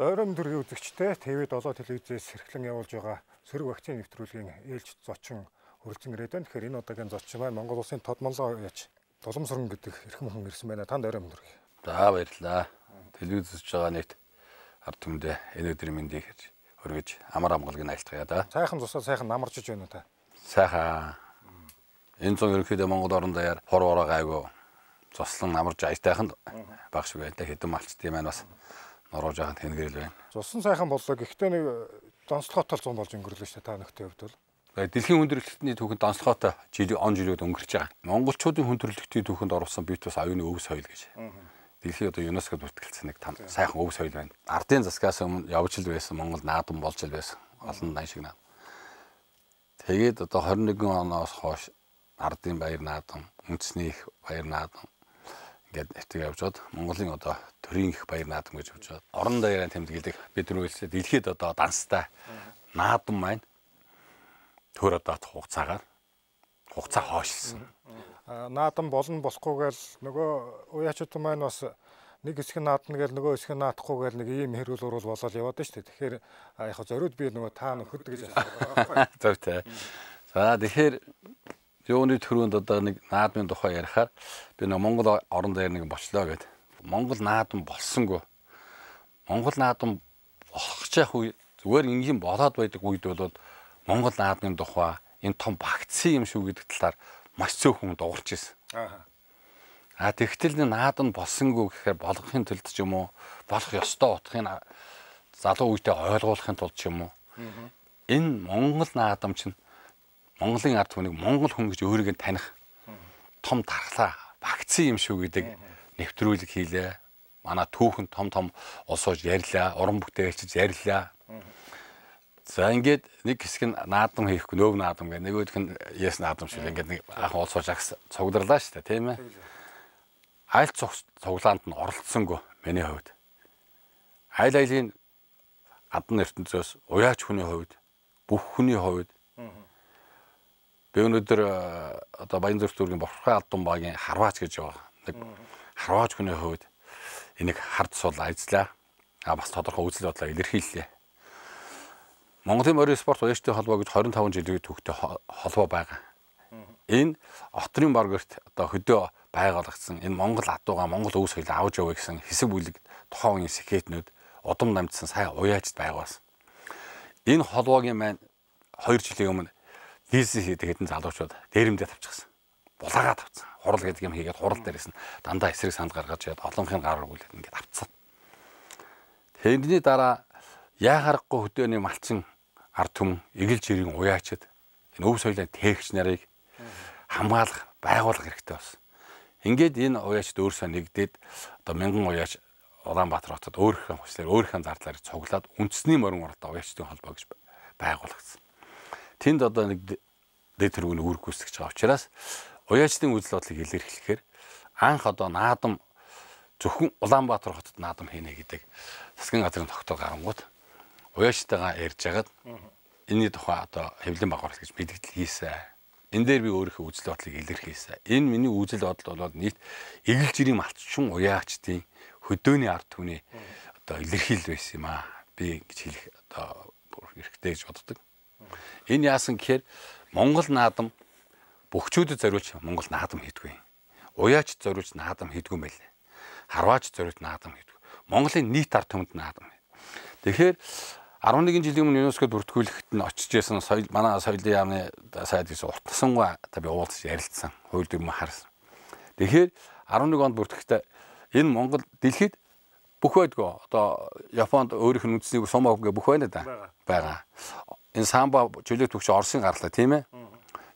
Дөрөм төрлийн үзэгчтэй ТV7 телевизээс хэрхэн явуулж байгаа сөрөг вакцины нэвтрүүлгийн ээлж зочин хөрөлцөн ирээд байна. Тэгэхээр энэ удаагийн зочин маань Монгол улсын Тодмонлоо яж Тулам сөрөн гэдэг хэрхэн хүн ирсэн байна. Танд дөрөм төргий. За баярлаа. Телевиз үзэж байгаа нийт ард түмэндээ энэ өдрийн мэндийг хэрж өргөж амар амгалыг нь айлтгая да. Сайхан зусаа сайхан намарчж байна уу та? Сайхан. Энэ цаг ерөнхийдөө Монгол орн даяар хор ороо гайгүй цослон намарж аятайханд багш байна та хэдэн малчт юм байна бас. Mm -hmm нурууж байгаа нь тэнгэрэл байна. Цусан сайхан боллоо. Гэхдээ нэг э, донцлоготой 100 болж өнгөрлөө шүү дээ та нөхдөд хувьд бол. Э, Дэлхийн хүндрэлтний түүхэнд донцлоготой жил он жилүүд өнгөрч байгаа. Монголчуудын хүндрэлтийн түүхэнд орулсан бие тус оюуны өв соёл гэж. Дэлхийн одоо ЮНЕСКОд бүртгэлцсэн нэг сайхан өв соёл байна. Ардын засгаас өмнө явж л байсан Монгол наадам болж л байсан. Олон дан шиг наадам. Тэгээд одоо 21 оноос хойш ардын баяр наадам, үндэсний их баяр наадам ингээд нэвтрийг явж бод Монголын одоо төрийн их баяр наадам гэж явж бод орон даяараа тэмдэглэдэг бид түрүүлсэ дэлхийд одоо данстай наадам маань төр одоо хугацаагаар хугацаа хоошлсон. Наадам болно болохгүй гэл нөгөө уяачуд маань бас нэг хэсэг наадна гэл нөгөө хэсэг наадахгүй гэл нэг ийм хэрүүл урвал болол яваад штэ. Тэгэхээр яг зориуд би нөгөө таа нөхөд гэж асууж байгаа байхгүй. Зөв тий. За тэгэхээр Юуны төрөнд одоо нэг наадмын тухай ярихаар би нэг Монгол орон зайр нэг болчлоо гэд. Монгол наадам болсонгүй. Монгол наадам болох чах үе зүгээр ингийн болоод байдаг үед бол Монгол наадмын тухай энэ том багцсан юм шүү гэдэг талаар маш цөөхөн дуурч ирсэн. Аа. А тэгтэл нэг наадам болсонгүй гэхээр болгохын тулд ч юм уу болох ёстой утгыг залуу үедээ ойлгуулахын тулд ч юм уу. Энэ Монгол наадам чинь Монголын ард хүнийг монгол хүн гэж өөрийгөө таних том дархлаа вакцин юм шүү гэдэг нэвтрүүлэг хийлээ. Манай түүхэн том том улсууж ярьлаа, уран бүтээлчж ярьлаа. За ингээд нэг хэсэг нь наадам хийхгүй нөв наадам гэх нөгөөх нь яс наадам шиг ингээд нэг анхан улсууж агс цугларлаа шүү дээ тийм ээ. Айл цуглаанд нь оролцсонгүй миний хувьд. Айл айлын адан ертөнцөөс уяач хүний хувьд бүх хүний хувьд Би өнөөдөр э, одоо Баянзүрт дүүргийн Бохорхай Алдан багийн харваач гэж байгаа. Нэг харваач хүний хувьд энийг хард сул ажиллаа. А бас тодорхой үзэл бодлоо илэрхийллээ. Монголын морин спорт уяштай холбоо гэж 25 жилийн төвхтэй холбоо байгаа. Энэ отрын баргерт одоо хөдөө байгуулагдсан энэ Монгол адууга Монгол өвс соёлыг авч яваа гэсэн хэсэг бүлэг тухайн үеийн секретнүүд удам намжсан сая уяачд байгуулсан. Энэ холбоогийн маань 2 жилийн өмнө Хийсэн хэдэн залуучууд дээрэмдээ тавьчихсан. Булаагаа тавцсан. Хурал гэдэг юм хийгээд хурал дээрээс нь дандаа эсрэг санд гаргаж яд олонхын гар үргүүлээд ингээд авцсан. Тэрний дараа яа харахгүй хөдөөний малчин ард түмэн эгэл жирийн уяачд энэ өв соёлын тээгч нарыг хамгаалах байгуулах хэрэгтэй болсон. Ингээд энэ уяачд өөрсөө нэгдээд одоо мянган уяач Улаанбаатар хотод өөрхөн хүслээр өөрхөн зардлаар цуглаад үндэсний морин уралдаан уяачдын холбоо гэж байгуулагдсан. Тэнд одоо нэг дээд тэргүүний үүрэг гүйцэтгэж байгаа учраас уяачдын үзэл бодлыг илэрхийлэхээр анх одоо наадам зөвхөн Улаанбаатар хотод наадам хийнэ гэдэг засгийн газрын тогтоол гарангууд уяачтайгаа ярьж хагаад энэний тухай одоо хэвлэн багварл гэж мэдгдэл хийсэн. Эн дээр би өөрийнхөө үзэл бодлыг илэрхийлсэн. Энэ миний үзэл бодол бол нийт эгэл жирийн малчшин уяачдын хөдөөний ард түмний одоо илэрхийлэл байсан юм аа. Би ингэж хэлэх одоо хэрэгтэй гэж боддог. Энэ яасан гэхээр Монгол наадам бөхчүүдэд зориулж Монгол наадам хийдгүй. Уяач зориулж наадам хийдгүй мэлээ. Харваач зориулж наадам хийдгүй. Монголын нийт ард түмэнд наадам. Тэгэхээр 11 жилийн өмнө ЮНЕСКОд бүртгүүлэхэд нь очиж ясан соёл манай соёлын яамны сайд гэсэн уртсангаа та би уулзч ярилцсан. Хууль дүрмө харсан. Тэгэхээр 11 онд бүртгэхдээ энэ Монгол дэлхийд бүх байдгаа одоо Японд өөрийнх нь үндэснийг сумаг ингээ бүх байна да. Бага энэ самба чөлөөт бөхч Оросын гарлаа тийм ээ.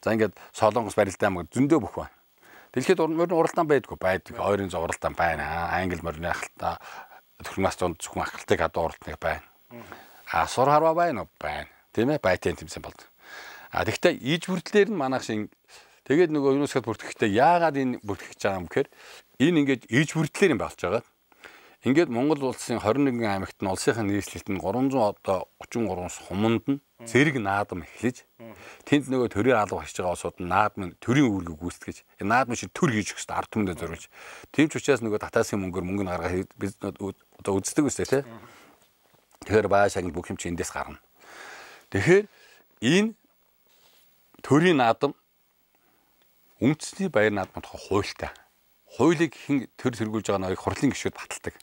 За ингээд Солонгос барилдаан мөр зөндөө бөх байна. Дэлхийд мөрөн уралдаан байдгүй байдаг. Ойрын зов уралдаан байна. Англи мөрний ахалтаа төрхөн нас донд зөвхөн ахалтыг хадуу уралдныг байна. Асур харва байна уу? Байна. Тийм ээ байтэн тэмсэн болд. А тэгвэл иж бүрдлэр нь манайх шиг тэгээд нөгөө юунаас бүртгэхдээ яагаад энэ бүртгэж байгаа юм гэхээр энэ ингээд иж бүрдлэр юм болж байгаа. Ингээд Монгол улсын 21 аймагт нь улсынхаа нийслэлт нь 333 хуманд нь зэрэг наадам эхлэж тэнд нөгөө төрийн алба хийж байгаа улсууд нь наадам төрийн үүргийг гүйцэтгэж наадам шиг төр хийж өгсөд ард түмэндээ зориулж тийм ч учраас нөгөө татаасын мөнгөөр мөнгө нь гаргаад бид одоо үздэг үстэй тий Тэгэхээр баашааг бүх юм чи эндээс гарна. Тэгэхээр энэ төрийн наадам үндэсний баяр наадмынхаа хуультай хуулийг хэн төр сэргүүлж байгаа нэрийг хурлын гишүүд баталдаг.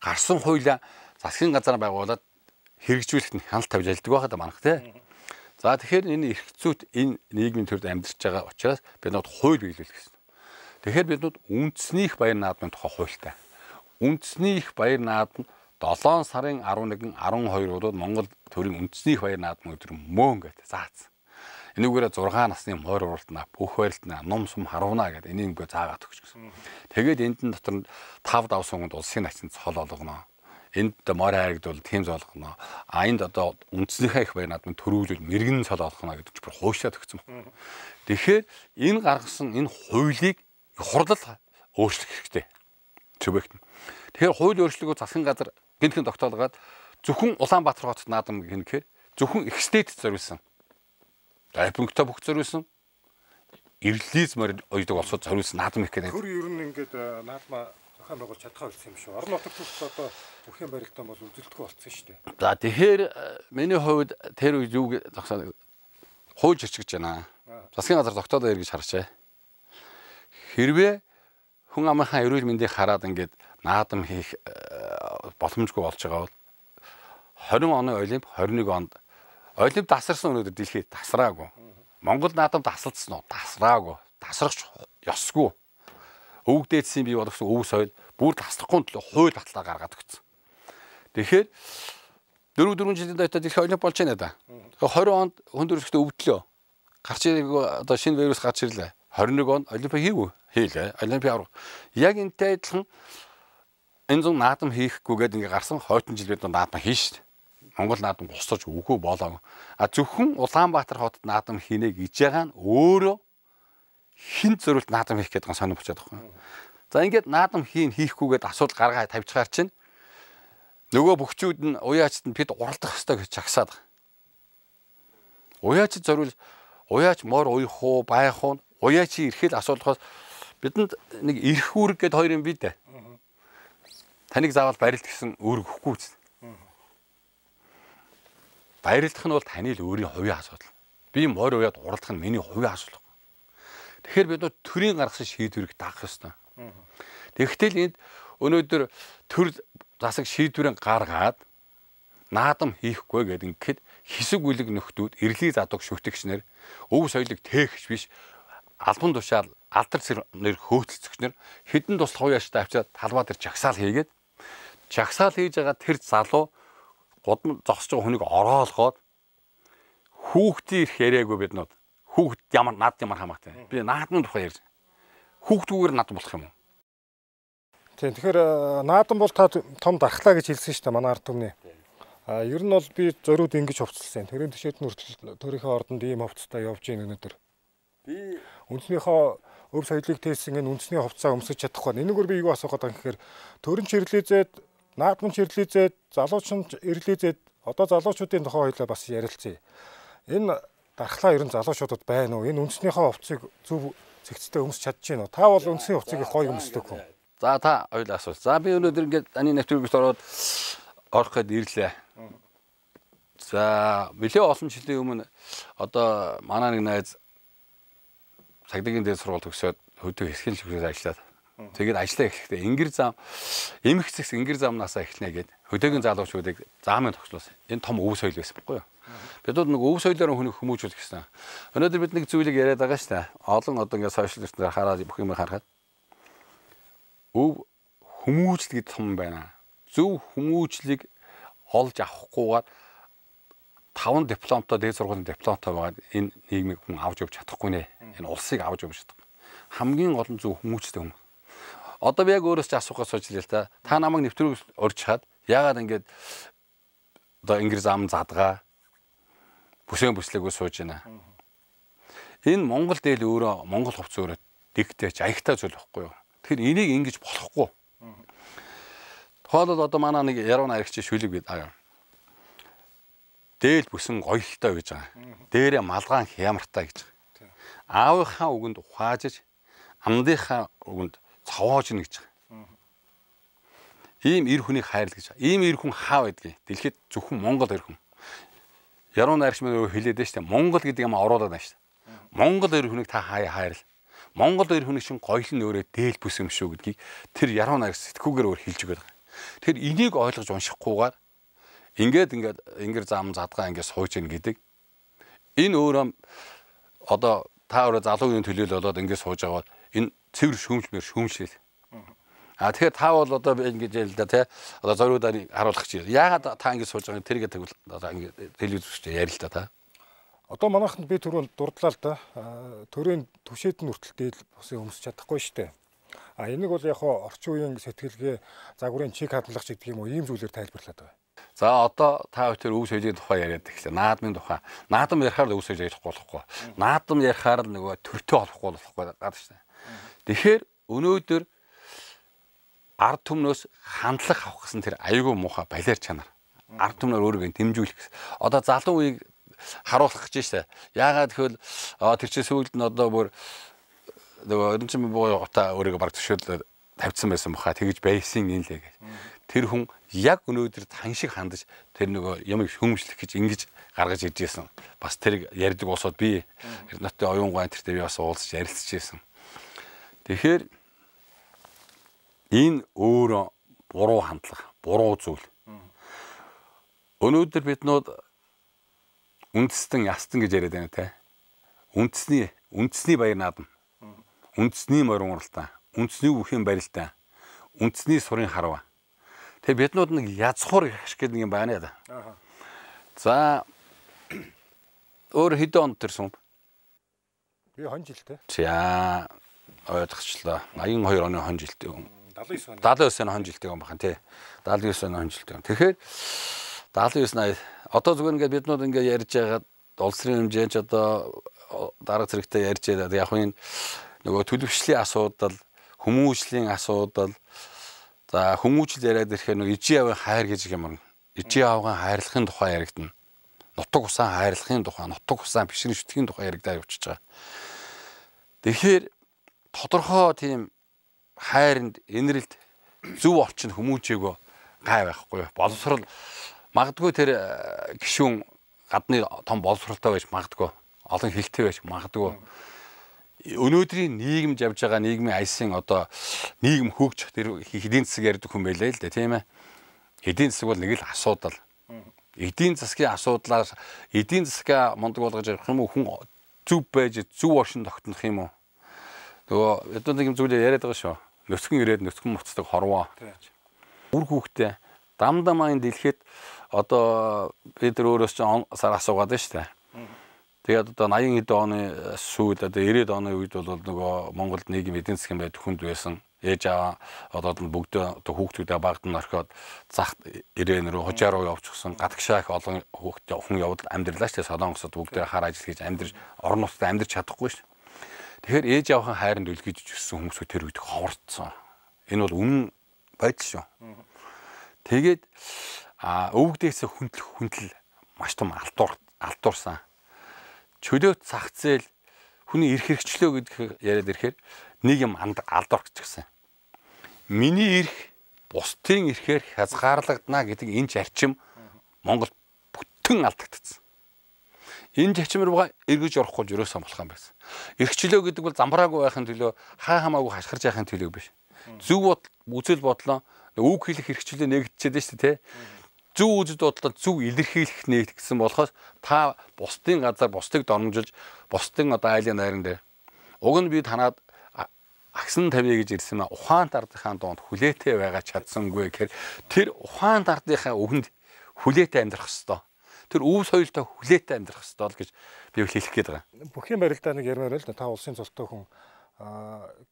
Гарсан хуулиа засгийн газар байгуулад хэрэгжүүлэхэд нь хяналт тавьж ажилладаг байхад манах тийм. За тэгэхээр энэ эрх зүйт энэ нийгмийн төрд амьдарч байгаа учраас бид над хууль биелүүлэх гэсэн. Тэгэхээр бид над үндэснийх баяр наадмын тухай хуультай. Үндэснийх баяр наадам 7 сарын 11, 12-нд Монгол төрийн үндэснийх баяр наадмын өдөр мөн гэдэг заасан. Энүүгээрээ 6 насны морь уралтнаа, бүх барилтнаа, нум сум харуунаа гэдэг энийг бөө заагаад өгч гисэн. Тэгээд энд нь дотор нь 5 давсан хүнд улсын начинд цол олгоно. Энд морь хайрагдвал тийм зоолгоно. А энд одоо үндснийхээ их байнад нь төрүүлж мэрэгэн цол олгоно гэдэг чинь бүр хуйшаад өгсөн байна. Тэгэхээр энэ гаргасан энэ хуулийг хурдл өөрчлөх хэрэгтэй. Зүбэгт. Тэгэхээр хууль өөрчлөлгөө засгийн газар гинхэн тогтоолгоод зөвхөн Улаанбаатар хотод наадам гинхээр зөвхөн экстэд зориулсан Дайпингта бүх зориулсан. Ирлиз морь ойдог олсод зориулсан наадам их гэдэг. Хөр ер нь ингээд э, наадмаа зохион байгуулж чадхаа болсон юм шүү. Орон нутгийн төвд одоо бүх юм барилдаан бол үзэлдэхгүй болсон шүү дээ. За тэгэхээр э, миний хувьд тэр үед юу зогсоо хууль зөрчигдэж байна. Засгийн газар тогтоод байр гэж харчаа. Хэрвээ хүн амынхаа эрүүл мэндийг хараад ингээд наадам хийх э, боломжгүй болж байгаа бол 20 оны Олимп 21 онд Олимп тасарсан өнөөдөр дэлхийд тасраагүй. Монгол наадам тасалдсан уу? Тасраагүй. Тасрахч ёсгүй. Өвөгдөөдсөн би болгосон өв соёл бүр таслахгүй төлөө хууль батлаа гаргаад өгсөн. Тэгэхээр 4 4 жилийн дотор дэлхийн олимп болж байна да. 20 онд хүнд өрсөлдөө өвдлөө. Гарч ирэх одоо шинэ вирус гарч ирлээ. 21 он олимп хийв. Хийлээ. Олимп авраг. Яг энтэй адилхан энэ зам наадам хийхгүйгээд ингээ гарсан хойтон жил бид наадам хийн шүү дээ. Монгол наадам босож өгөө болоо. А зөвхөн Улаанбаатар хотод наадам хийнэ гэж байгаа нь өөрөө хин зөрүүлт наадам хийх гэдэг нь сонир болчиход байгаа юм. За ингээд наадам хийн хийхгүйгээд асуудал гаргаа тавьчихаар чинь нөгөө бөхчүүд нь уяачд нь бид уралдах ёстой гэж чагсаад байгаа. Уяачд зориул уяач мор уйх уу байх уу уяачи ирэхэд асуулахаас бидэнд нэг эрх үүрэг гэдээ хоёр юм бид. Таныг заавал барилт гэсэн үүрэг өгөхгүй. Баярлах нь бол таны л өөрийн хувийн асуудал. Би морь уяад уралдах нь миний хувийн асуудал. Тэгэхээр бид нөө төрийн гаргасан шийдвэрийг даах ёстой. Тэгвэл энд өнөөдөр төр засаг шийдвэрийг гаргаад наадам хийхгүй гэдэг ингээд хэсэг бүлэг нөхдүүд эрлийн задуг шүтгчнэр өв соёлыг тээгч биш албан тушаал алдар нэр хөөцөлцөгчнөр хідэн туслах уяаштай авчираад талбай дээр чагсаал хийгээд чагсаал хийж байгаа тэр залуу гудам зогсож байгаа хүнийг ороолгоод хүүхдийн их яриагүй бид над хүүхд ямар над ямар хамаатай би наадмын тухай ярьж хүүхдгүүгээр над болох юм уу тийм тэгэхээр э, наадам бол та том дархлаа гэж хэлсэн шүү дээ манай ард түмний а ер нь бол би зориуд ингэж хувцалсан тэрэн төшөөт нүртэл төрийнхөө ордонд ийм хувцастай явж ийн өнөдөр би үндснийхөө өв соёлыг тээсэн энэ үндэсний хувцаа өмсөж чадахгүй. Энэгээр би юу асуух гэдэг юм гэхээр төрөн чирлизэд Наад мөн ирлизээд, залуучин ирлизээд одоо залуучуудын тухай хоёлаа бас ярилцъя. Энэ дархлаа ер нь залуучуудад байна уу? Энэ үндснийхээ хувцсыг зөв зэгцтэй өмсч чадж байна уу? Та бол үндсний хувцсыг их гоё өмсдөг хүн. За та хоёлаа асуул. За би өнөөдөр ингээд аний нэвтрүүлгээс ороод орох гээд ирлээ. За нэлээ олон жилийн өмнө одоо манай нэг найз цагдаагийн дээд сургууль төгсөөд хөдөө хэрхэн л төгсөөд ажиллаад Тэгээд ажиллаа эхлэхдээ ингэр зам эмх зэгс ингэр замнаасаа эхлэнэ гэд хөдөөгийн залуучуудыг заамын тогтчлуулсан. Энэ том өв соёл байсан байхгүй юу? Бид бол нэг өв соёлоор хүнийг хүмүүжүүлэх гэсэн. Өнөөдөр бид нэг зүйлийг яриад байгаа шүү дээ. Олон одоо ингээд сошиал ертөнцөөр хараад бүх юм харахад өв хүмүүжлэг гэдэг том байна. Зөв хүмүүжлэг олж авахгүйгээр таван дипломтой дээд сургуулийн дипломтой байгаад энэ нийгмийг хүн авч явж чадахгүй нэ. Энэ улсыг авч явж чадахгүй. Хамгийн гол нь зөв хүмүүжтэй хүмүүс Одоо би яг өөрөөсөө асуух гэж сууж ирлээ л та. Та намайг нэвтрүүлэг урьж хаад яагаад ингэж одоо Ингрэз ам задгаа бүсэн бүслээгөө сууж байна. Энэ Монгол дээл өөрөө Монгол хувц өөрөө дэгтэй ч аягтай зүйл байхгүй юу? Тэгэхээр энийг ингэж болохгүй. Тухайлбал одоо манай нэг яруу найрагч шүлэг бид аа. Дээл бүсэн гоёлтой гэж байгаа. Дээрээ малгаан хямртай гэж. Аавынхаа үгэнд ухаажж, амдынхаа үгэнд цовоож гин гэж байгаа. Ийм эр хүний хайрл гэж. Ийм эр хүн хаа байдгийг дэлхийд зөвхөн Монгол эр хүн. Яруу найрагч мань хэлээд байж тээ Монгол гэдэг юм оруулаад байна шүү. Монгол эр хүнийг та хаяа хайрл. Монгол эр хүнийг шин гоёл нь өөрөө дээл бүс юм шүү гэдгийг тэр яруу найрагч сэтгүүгээр өөр хэлж өгöd байгаа. Тэгэхээр энийг ойлгож уншихгүйгээр ингээд ингээд ингэр зам задгаа ингээд сууж гин гэдэг энэ өөрөө одоо та өөрөө залуугийн төлөөлөл болоод ингээд сууж байгаа бол энэ цэвэр шөөмжмөр шөөмжлэл. А тэгэхээр та бол одоо ингэж ярил л да тий. Одоо зориудаа харуулах гэж байна. Яагаад та ингэж сууж байгааг тэргээ тэгвэл одоо ингэ телевизчтэй ярил л да та. Одоо манайханд би түрүүнд дурдлаа л да. Төрийн төшөөд нь хүртэл дээл бусын өмсөж чадахгүй штэ. А энийг бол яг хоо орчин үеийн сэтгэлгээ загварын чиг хадгалах ч гэдэг юм уу ийм зүйлээр тайлбарлаад байна. За одоо та бүхэн өв соёлын тухай яриад эхлэв. Наадмын тухай. Наадам ярихаар л өв соёл ярихгүй болохгүй. Наадам ярихаар л нөгөө төртөө болохгүй болохгүй гадаа шүү дээ. Тэгэхээр өнөөдөр ард түмнөөс хандлах авах гэсэн тэр аюулгүй муухай балиар чанар ард түмнөр өөрийгөө дэмжүүлэх гэсэн. Одоо залуу үеийг харуулах гэж штэ. Яагаад гэвэл тэр чинь сүүлд нь одоо бүр нөгөө ерөнхий буюу утаа өөрийгөө баг төшөөлөд тавьсан байсан баха тэгж байсан юм лээ гэж. Тэр хүн яг өнөөдөр тань шиг хандаж тэр нөгөө юм хөмжлөх гэж ингэж гаргаж ирж байсан. Бас тэр ярьдаг улсууд би Эрдэнэттэй оюун гоо антертэй би бас уулзч ярилцж байсан. Тэгэхээр энэ өөрөө буруу хандлага, буруу зүйл. Өнөөдөр биднүүд үндэстэн ястан гэж яриад байна те. Үндэсний үндэсний баяр наадам. Үндэсний морин уралдаан, үндэсний бүхэн барилдаан, үндэсний сурын харва. Тэгээ биднүүд нэг язхуур гэх шиг нэг юм байна да. Аа. За өөр хэдэн он төрсөн? Би 20 жилтэй. За ойлгочлаа. 82 оны хон жилтэй юм. 79 оны хон жилтэй юм бахан тий. 79 оны хон жилтэй юм. Тэгэхээр 79 80 одоо зүгээр ингээд бид нууд ингээд ярьж байгаа улс төрийн хэмжээнд ч одоо дараг зэрэгтэй ярьж байгаа. Яг энэ нөгөө төлөвчлэлийн асуудал, хүмүүжлийн асуудал за хүмүүжил яриад ирэхээр нөгөө ижи авын хайр гэж юм орно. Ижи авган хайрлахын тухай яригдана. Нутаг усан хайрлахын тухай, нутаг усан бишрэн шүтгэхийн тухай яригдаа явчихж байгаа. Тэгэхээр тодорхой тийм хайранд энэрэлт зөв олчин хүмүүжээгөө гай байхгүй боловсрал магадгүй тэр э, гişүүн гадны том боловсралтай байж магадгүй олон хилтэй байж магадгүй өнөөдрийн нийгэм явж байгаа нийгмийн айсын одоо нийгэм хөгжих тэр эдийн засаг ярьдаг хүн байлаа л дээ тийм ээ эдийн засаг бол нэг л асуудал эдийн засгийн асуудлаар эдийн засгаа мундаг болгож ярих юм уу хүн зөв байж зөв оршин тогтнох юм уу Нөгөө ядуу нэг юм зүйлээ яриад байгаа шүү. Нөсгөн ирээд нөсгөн буцдаг хорвоо. Үр хүүхдээ дамдаа маань дэлгэхэд одоо бид нар өөрөөс чинь сар асуугаад байна шүү дээ. Тэгээд одоо 80 хэд оны сүүл одоо 90 оны үед бол нөгөө Монголд нийгэм эдийн засгийн байд хүнд байсан. Ээж аваа одоо бүгдөө одоо хүүхдүүдээ багд нь орхиод зах ирээн рүү хожаа руу явчихсан гадагшаа их олон хүүхдтэй хүн явдал амьдрлаа шүү дээ. Солонгосод бүгдээ хар ажил хийж амьдр орон нутгад амьдрч чадахгүй шүү. Тэгэхээр ээж авахан хайранд өлгөж өссөн хүмүүс тэр үед ховорцсон. Энэ бол үнэн байдал шүү. Тэгээд а өвөгдөөс хүндэл хүндэл маш том алдуур алдуурсан. Чөлөө зах зээл хүний эрх хэрэгчлөө гэдэг яриад ирэхээр нэг юм алдуурчихсан. Миний эрх бусдын эрхээр хязгаарлагдана гэдэг энэ зарчим Монголд бүтэн алдагдсан энэ жавчмар байгаа эргэж орохгүй л юрээсээ болох юм байсан. Эрхчлөө гэдэг бол замбраагүй байхын төлөө хаа хамаагүй хашгирж яхахын төлөө биш. Зөв үзэл бодлоо үг хэлэх эрхчлөө нэгдчихэд шүү дээ, тэ. Зөв үзэл бодлоо зөв илэрхийлэх нэгдсэн болохоос та бусдын газар бусдыг дормжилж бусдын одоо айлын найран дээр уг нь би танаад агсан тавья гэж ирсэн маа ухаан дардынхаа донд хүлээтэй байгаа чадсангүй гэхээр тэр ухаан дардынхаа өгөнд хүлээтэй амьдрах хэвээр тэр өв соёлтой хүлээтэй амьдрах хэрэгтэй бол гэж би хэлэх гээд байгаа. Бүхний барилдаа нэг ярмаар л та улсын цолтой хүн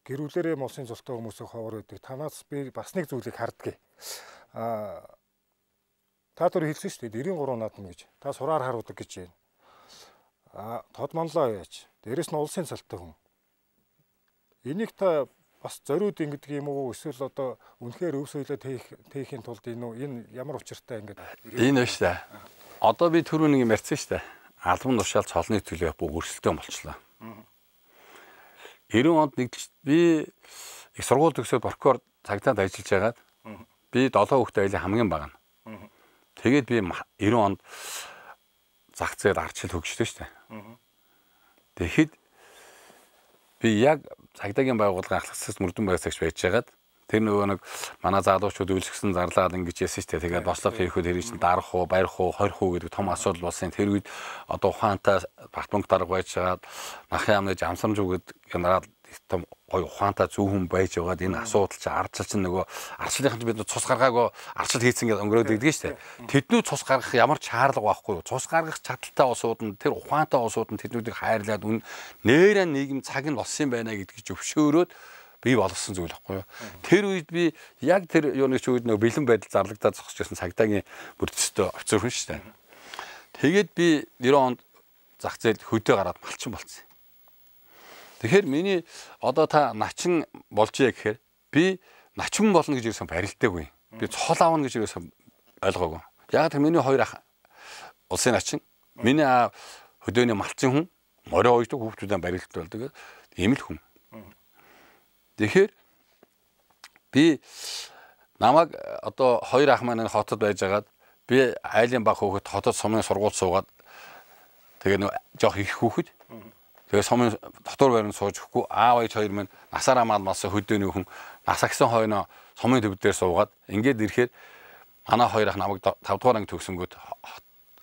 гэрүүлэрээ улсын цолтой хүмүүсээ ховор өгдөг. Танаас би бас нэг зүйлийг харддаг. А та түр хэлсэн шүү дээ 93 наадам гэж. Та сураар харуудаг гэж байна. А тод монлоо яаж. Дээрэс нь улсын цолтой хүн. Энийг та бас зориуд ингэдэг юм уу эсвэл одоо үнэхээр өв соёлоо тээх тэхийн тулд энэ энэ ямар учиртай ингэдэг энэ байна шүү дээ Одоо би түрүү нэг юм ярьсан шүү дээ. Албан тушаал цолны төлөө бүх өрсөлдөөн болчлоо. 90 онд нэгдэлж би их сургууль төгсөөд прокурор цагтаад ажиллаж байгаад би 7 хүүхдтэй айлын хамгийн бага нь. Тэгээд би 90 онд зах зээл арчил хөгжлөө шүү дээ. Тэгэхэд би яг цагдаагийн байгууллагын ахлагцас мөрдөн байгаас гэж байж байгаад Тэр нөгөө нэг манай залуучууд үйлсгсэн зарлаад ингэж ясэн штэ. Тэгээд бослог хийхэд хэрэг чинь дарах уу, барих уу, хорих уу гэдэг том асуудал болсон. Тэр үед одоо ухаантай Батбанк дарга байж чаад Нахын амны жамсамжуу гэдэг генерал их том гой ухаантай зөв хүн байж байгаад энэ асуудал чинь арчил чинь нөгөө арчлынхан чинь бид цус гаргаагүй арчил хийцэн гэж өнгөрөөд өгдөг штэ. Тэднүү цус гаргах ямар чарлаг байхгүй юу? Цус гаргах чадaltaй усууд нь тэр ухаантай усууд нь тэднүүдийг хайрлаад нээрээ нийгэм цаг нь болсон юм байна гэдгийг зөвшөөрөөд бий болгосон зүйл байхгүй юу. Тэр үед би яг тэр юуныг ч үед нөө бэлэн байдал зарлагдаад зогсож байсан цагдаагийн мөрдөстөө офицер хүн шүү дээ. Тэгээд би 90 онд зах зээл хөдөө гараад малчин болсон. Тэгэхээр миний одоо та начин болж яа гэхээр би начин болно гэж юусан барилдаагүй. Би цохол аавна гэж юусан ойлгоогүй. Яг тэр миний хоёр ах улсын начин. Миний аа хөдөөний малчин хүн морин ойдог хүүхдүүдэн барилддаг болдог. Имэл хүн. Тэгэхээр би намайг одоо хоёр ах маань хотод байж байгаад би айлын баг хөөхөд хотод сумын сургууль суугаад тэгээ нөө жоох их хөөхөд тэгээ сумын дотор байрны сууж хөхгүй аав ээж хоёр маань насаараа мал малсан хөдөөний хүн нас агсан хойноо сумын төв дээр суугаад ингээд ирэхээр манай хоёр ах намайг 5 дугаар анги төгсөнгөд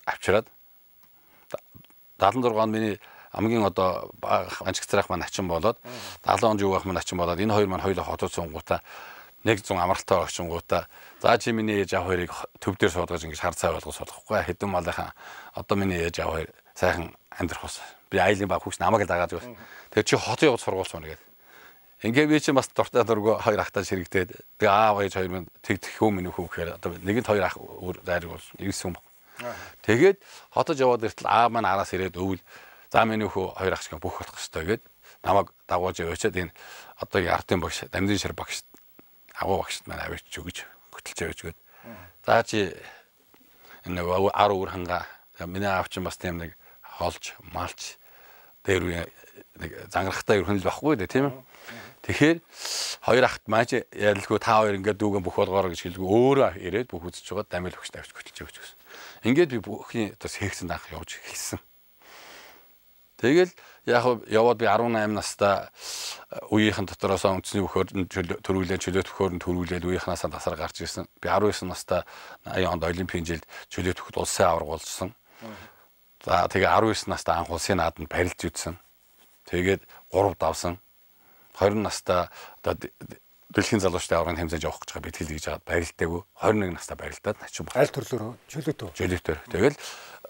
авчираад 76 он миний хамгийн одоо анчигцраах маань ачин болоод 70 он жив байх маань ачин болоод энэ хоёр маань хоёулаа хотод сунгуудаа нэг зүүн амралтаа очингуудаа за чи миний ээж аав хоёрыг төв дээр суудгаж ингэж хар цай болгож солихгүй хэдэн малынхан одоо миний ээж аав хоёр сайхан амьдрах бас би айлын баг хүүч намайг л дагаад байна тэр чи хотын явж сургууль суна гэдэг ингээ би чи бас дуртай дургүй хоёр ахтаа ширэгдээд тэгээ аав ээж хоёр минь тэг тэхүү минь хүү гэхээр одоо нэгэнт хоёр ах өөр дайрг бол ирсэн баг тэгээд хотож яваад иртэл аав маань араас ирээд өвөл За миний хүү хоёр ахшиг бүх болох ёстой гэд намайг дагуулж явуучаад энэ одоогийн ардын багш Дамжин шар багш агуу багшд маань аваач өгч хөтөлж явж гээд. За чи энэ ар уур ханга миний аав чинь бас тийм нэг холж малч дээр үе нэг зангарахтай ерхэн л байхгүй дээ тийм ээ. Тэгэхээр хоёр ахт маань чи ярилгүй та хоёр ингээд дүүгэн бүх болгоорой гэж хэлгүй өөрөө ирээд бүх үзэж байгаа дамил багш тавьж хөтөлж явж гэсэн. Ингээд би бүхний бас хээгцэн даах явж эхэлсэн. Тэгэл яг яваад би 18 настай э, үеийнхэн дотороос үндэсний бөхөөрөнд төрүүлэн чөлөөт бөхөөрөнд төрүүлээд үеийнхнаасаа тасар гарч ирсэн. Би 19 настай 80 онд Олимпийн жилд чөлөөт бөхөд улсын аварга болсон. За тэгээ 19 настай анх улсын наадманд барилж үтсэн. Тэгээд 3 давсан. 20 настай одоо дэлхийн залуучдын аврагын хэмжээнд явах гэж байгаа бэлтгэл гэж барилтаагүй 21 настай барилтаад начин. Аль төрлөөр чөлөөтөө. Чөлөөтөөр. Тэгэл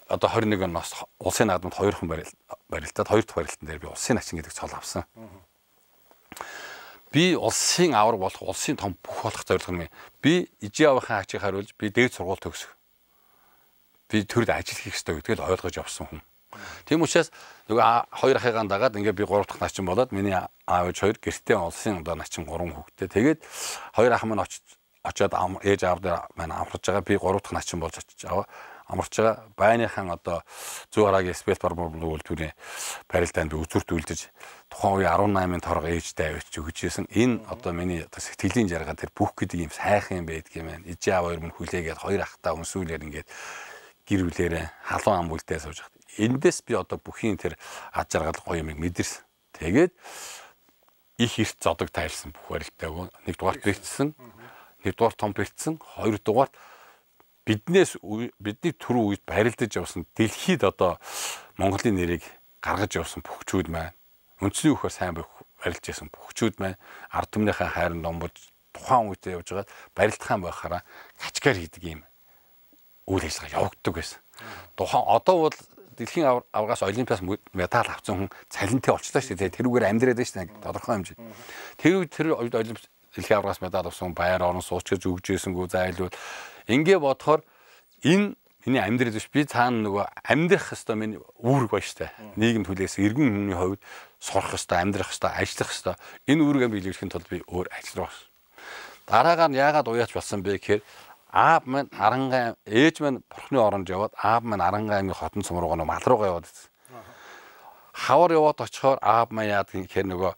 одоо 21 оноос улсын наадамд хоёр хон барилдаад хоёр дахь барилтан дээр би улсын начин гэдэг цол авсан. Би улсын аварга болох, улсын том бүх болох зорилго нь би ижи авахын хачиг хариулж би дээд сургууль төгсөх. Би төрд ажил хийх ёстой гэдгийг ойлгож авсан хүн. Тийм учраас нөгөө хоёр ахыгаа дагаад ингээд би 3 дахь начин болоод миний аав ээж хоёр гэртээ улсын одоо начин 3 хүүхдтэй. Тэгээд хоёр ах минь очиж очоод ээж аав дээр маань амарч байгаа. Би 3 дахь начин болж очиж аваа амарч байгаа. Байныхан одоо зүү хараагийн спелт бармын үйлдвэрийн барилдаанд үзүүрт үйлдэж тухайн үе 18-ын торго ээжтэй авчиж өгчээсэн. Энэ одоо миний одоо сэтгэлийн жаргаа тэр бүх гэдэг юм сайхан юм байдаг юм байна. Ижээ аав хоёр мөн хүлээгээд хоёр ахтай өнсүүлэр ингээд гэр бүлээрээ халуун ам бүлдээ сууж хат. Эндээс би одоо бүхийн тэр аз жаргал гоё юмыг мэдэрсэн. Тэгээд их эрт зодог тайлсан бүх барилтайг. Нэгдүгээр бэлтсэн, нэгдүгээр том бэлтсэн, хоёрдугаар биднээс бидний төрөө үед барилдаж явсан дэлхийд одоо Монголын нэрийг гаргаж явсан бөхчүүд маань үндсний үхээр сайн барилж ясан бөхчүүд маань ард түмнийхээ хайранд омбож тухайн үедээ явж байгаад барилдахаан байхаараа качкаар хийдэг юм үйл ажиллагаа явагддаг байсан. Тухайн одоо бол дэлхийн аврагаас олимпиас медаль авсан хүн цалинтай олчлаа шүү дээ. Тэрүүгээр амьдраад байж тань тодорхой хэмжээ. Тэр үед тэр үед олимпиас дэлхийн аврагаас медаль авсан баяр орон сууч гэж өгж ирсэнгүү зайлвал ингээ бодохоор энэ миний амьдрал биш би цаана нөгөө амьдрах хэвээр миний үүрэг байна штэ нийгэм хүлээс иргэн хүний хувьд сурах хэвээр амьдрах хэвээр ажиллах хэвээр энэ үүргээ би илэрхийлэхин тулд би өөр ажиллах байна дараагаар нь яагаад уяач болсон бэ гэхээр аав минь арангаа ээж минь бурхны оронд яваад аав минь арангаа аймгийн хотон цом руу нөгөө мал руугаа яваад байсан хавар яваад очихоор аав минь яад гэхээр нөгөө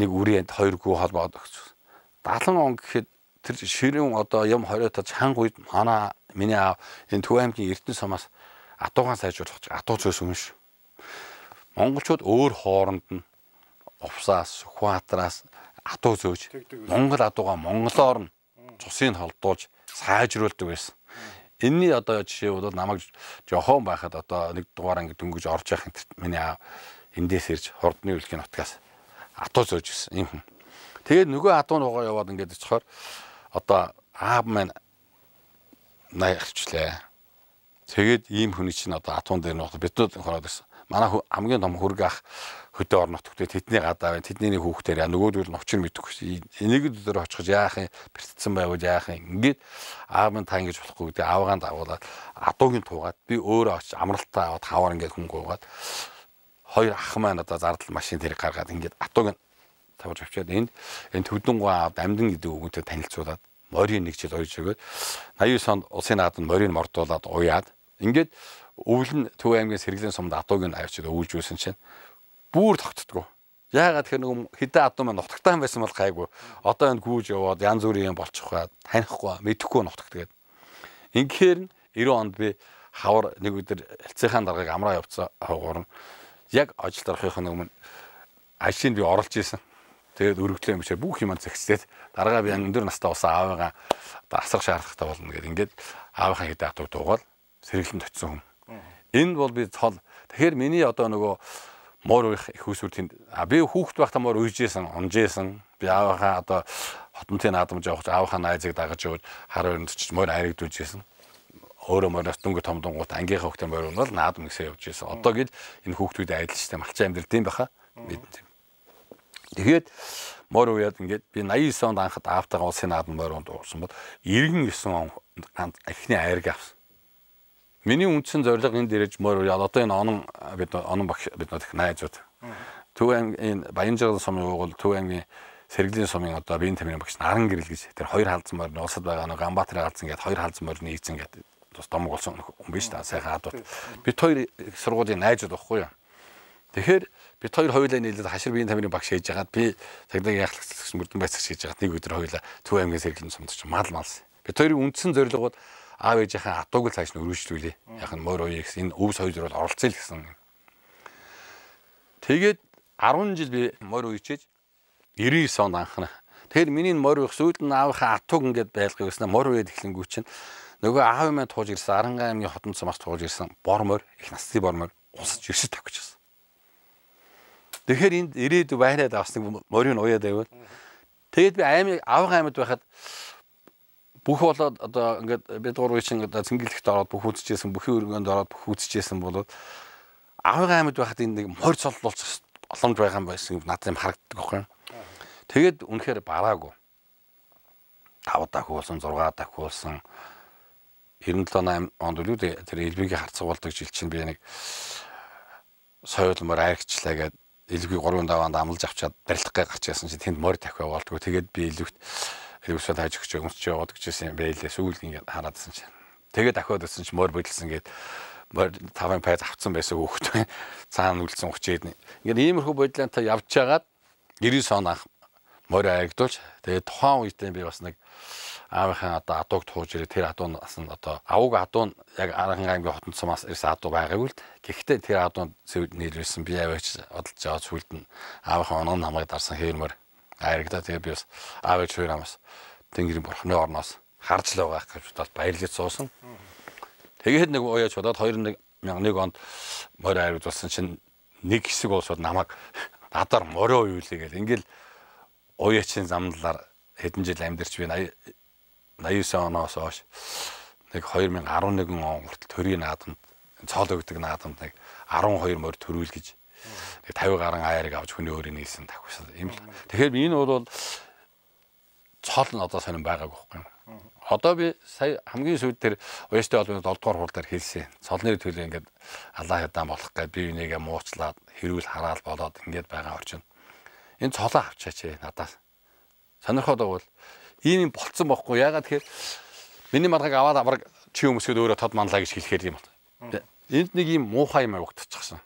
нэг үрийн хоёр гүү холбоод өгч 70 он гэхэд тэр ширүүн одоо юм хориотож ханг үед манай миний аав энэ Төв аймгийн Эрдэнэ сумаас атуугаан сайжруулах гэж атуу зөөс юм шүү. Монголчууд өөр хооронд нь Увсаас, Хуваатраас атуу зөөж Монгол атуугаа монголоор нь цусыг холдуулж сайжруулдаг байсан. Энийний одоо жишээ бол намайг жохон байхад одоо нэг дугаар ингээд дөнгөж орж явах энэ миний аав эндээс ирж хурдны үлгийн утгаас атуу зөөж гисэн юм хүн. Тэгээд нөгөө хатуу руугаа яваад ингээд очихоор одоо аав маань наяарчлээ. Тэгээд ийм хүний чинь одоо атуун дээр нөх битүүд хороод ирсэн. Манай хамгийн том хөрг ах хөдөө орон нутгтээ тэдний гадаа байна. Тэдний хүүхдээр яа нөгөөдөл нь учир мэдэхгүй. Энийг өдөр очихж яах юм бэрцсэн байвал яах юм. Ингээд аав минь та ингэж болохгүй гэдэг аавгаан давуулаад адуугийн туугаад би өөрөө очиж амралтаа аваад хавар ингээд хүн гуугаад хоёр ах маань одоо зардал машин тэр гаргаад ингээд атуугийн таварж авчиад энд энэ төдөнгөө амдан гэдэг үгтэй танилцуулаад морийн нэг жил ойж өгөөд 89 онд улсын наадмын морийн мордуулаад уяад ингээд өвлөн Төв аймгийн сэргэлэн сумд атууг нь авчид өвлж байсан чинь бүр тогтдгоо. Яагаад гэхээр нэг хідэ атуу маань нутагтаа байсан бол гайгүй. Одоо энэ гүүж яваад янз бүрийн юм болчих ба танихгүй мэдэхгүй нутагт гээд. Ингээр нь 90 онд би хавар нэг өдөр хэлцээхэн даргаыг амраа явцсан хавгуурна. Яг ажилд орохын өмнө ашиг нь би оролж исэн. Тэгээд өргөдлөө юм шиг бүх юм зэгцлээд дараагаа би өндөр настай болсон аавыгаа одоо асрах шаардлагатай болно гэдэг ингээд аавынхаа хэд хатуу дуугаал сэргэлэн төцсөн хүн. Энэ бол би цол. Тэгэхээр миний одоо нөгөө муур их хөөсвөр тэнд би хүүхэд байхдаа муур үйжсэн, унжсэн. Би аавынхаа одоо хотонтын наадамж явах аавынхаа найзыг дагаж явж хар өрөнд чиж муур айрагдуулж гисэн өөрөө морьос дүнгийн том дунгууд ангийнхаа хөвгтэн морь нь бол наадам гисээ явж ирсэн. Одоо гэж энэ хүүхдүүд айдл систем алчаа амьдрал тийм баха. Мэдэн тийм. Тэгээд морь уяад ингээд би 89 онд анхад аавтайгаа улсын наадмын морьонд уулсан бол 99 он ганц эхний айраг авсан. Миний үндсэн зорилго энд ирэж морь уяад одоо энэ онон бид онон багш бид нөх найзууд. Төв аймгийн Баянжаргал сумын уугуул Төв аймгийн Сэргэлийн сумын одоо биеийн тамирын багш Наран гэрэл гэж тэр хоёр халзан морь нь улсад байгаа нэг Амбатар халзан гэдэг хоёр халзан морь нь ийцэн гэдэг тус домог болсон хүн биш та сайхан хадууд. Бид хоёр сургуулийн найзууд багхгүй юу? Тэгэхээр бид хоёр хоёулаа нийлээд хашир биеийн тамирын багш хийж ягаад би цагдаагийн яхлагч мөрдөн байцагч хийж ягаад нэг өдөр хоёулаа Төв аймгийн сэргэлэн сумдч мал малс. Бид хоёрын үндсэн зорилгоуд аав ээжийнхээ атууг л цааш нь өргөжлүүлээ. Яг нь морь ууяа гэсэн энэ өвс хоёр зүйл оролцъё л гэсэн. Тэгээд 10 жил би морь уйчиж 99 он анхна. Тэгэхээр миний морь уйх сүйд нь аавынхаа атууг ингээд байлгыг өснө морь уяад эхлэнгүү чинь нөгөө аав минь тууж ирсэн Арангаа аймгийн хотод сумаас тууж ирсэн бормор их насны бормор усаж өсөж тавьчихсан. Тэгэхээр энд ирээд байраад бас нэг морийг уяад байвал тэгээд би аймаг авга аймагт байхад бүх болоод одоо ингээд бид гурван чинь одоо цэнгэлэгт ороод бүх үзчихсэн бүхий өргөнд ороод бүх үзчихсэн болоод авга аймагт байхад энэ нэг морь цол болчих боломж байгаа юм байсан надад юм харагддаг байхгүй. Тэгээд үнэхээр бараагүй. 5 дахь уулсан 6 дахь уулсан 97 онд үлээ тэр элбигийн харцаг болдог жил чинь би нэг соёл мөр аргачлаа гэд элгүй 3 даваанд амлаж авчаад барилдах гэж гарч яасан чи тэнд морь тахиа болдгоо. Тэгээд би элгүүт элгүүсээ тааж өгч өмсч яваад гэжсэн байлээ. Сүүлгийн хараадсан чи. Тэгээд дахиад өссөн чи морь бодлсон гээд морь таван пайз авцсан байсан хөөхт бай. Цаана үлдсэн 30-д. Ингээд иймэрхүү бодлоо та явж чагаад 90 он анх морь аягдуулж тэгээд тухайн үед би бас нэг аавынхаа одоо адууг тууж ирээ тэр адуу нь одоо авууг адуу нь яг Аранхан аймгийн хотод сумаас ирсэн адуу байгаагүй л гэхдээ тэр адуу зөвд нийлүүлсэн би аваач одолж байгаа сүлд нь аавынхаа оноо намайг дарсан хэрмэр айрагдаа тэгээ би бас аавч хоёр амаас тэнгэрийн бурхны орноос харж л байгаа гэж бол баярлаж суусан тэгээд нэг уяач бодоод 2001 онд морь айрагд болсон чинь нэг хэсэг уусууд намайг надар морио юу лээ гэл ингээл уяачийн замналаар хэдэн жил амьдарч байна 89 оноос хойш нэг 2011 он хүртэл төрийн наадамд цоолоо гэдэг наадамд нэг 12 морь төрүүл гэж нэг 50 гаруй хайрыг авч хүний өөрийн нийсэн тавхсан юм л. Тэгэхээр энэ бол цоол нь одоо сонирн байгаагүй байхгүй юу? Одоо би сая хамгийн сүүлд тэр уяштай холбооны 7 дугаар хуралдаар хэлсэн. Цолны төлөө ингээд аллах ядаан болох гэж бие бинийгээ муучлаад хэрүүл хараал болоод ингээд байгаа орчин. Энэ цолоо авчаач надаас. Сонирхоод байгаа бол ийм юм болцсон байхгүй ягаад тэгэхээр миний маргаг аваад авраг чи өмсгөл өөрөө тод манлаа гэж хэлэхээр юм байна. Энд нэг юм муухай юм явагдчихсан.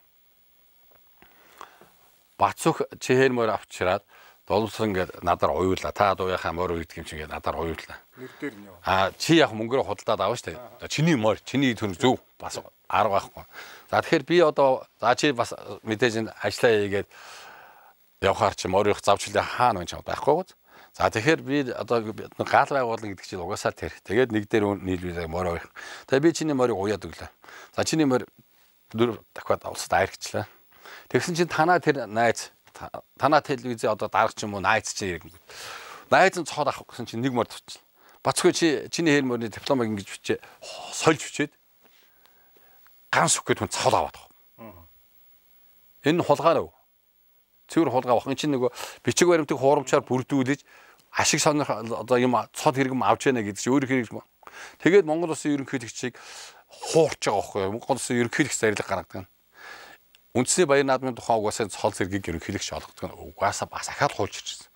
Бацөх чихээр мөр авчираад доломсон ингээд надаар уйлаа. Та дууяхаа мөр гэдэг юм чи ингээд надаар уйлаа. Нэр дээр нь яа. Аа чи яг мөнгөөр худалдаад аваа штэ. Чиний мөр, чиний төр зөв бас 10 байхгүй. За тэгэхээр би одоо за чи бас мэдээж энэ ажиллаа хийгээд явхаар чи морих завчлаа хаана вэ ч байхгүй гоц. За тэгэхээр би одоо гал байгуулна гэдэг чинь угаасаа тэр. Тэгээд нэг дээр нийлүүлээ морь. Тэгээд би чиний морийг уяад өглөө. За чиний морь дөрөв дахиад улсад аярчлаа. Тэгсэн чинь танаа тэр найз танаа телевиз одоо дарга ч юм уу найз чинь иргэн. Найз нь цохол авах гэсэн чинь нэг морь төвчлээ. Бацгүй чи чиний хэл морины дипломыг ингэж бичээ сольж бичээд ганс өгөх гэдэг хүн цохол аваад баг. Энэ хулгаарав цэвэр хулгай авах. Энд чинь нөгөө бичиг баримтыг хуурамчаар бүрдүүлж ашиг сонирх одоо юм цод хэрэгм авч яана гэдэг чинь өөр хэрэг юм. Тэгээд Монгол улсын ерөнхийлөгчийг хуурч байгаа байхгүй юу? Монгол улсын ерөнхийлөгч зэрлэг гаргадаг нь. Үндэсний баяр наадмын тухайн угаасаа цол зэргийг ерөнхийлөгч олгодог нь угаасаа бас ахаад хуульч ирсэн.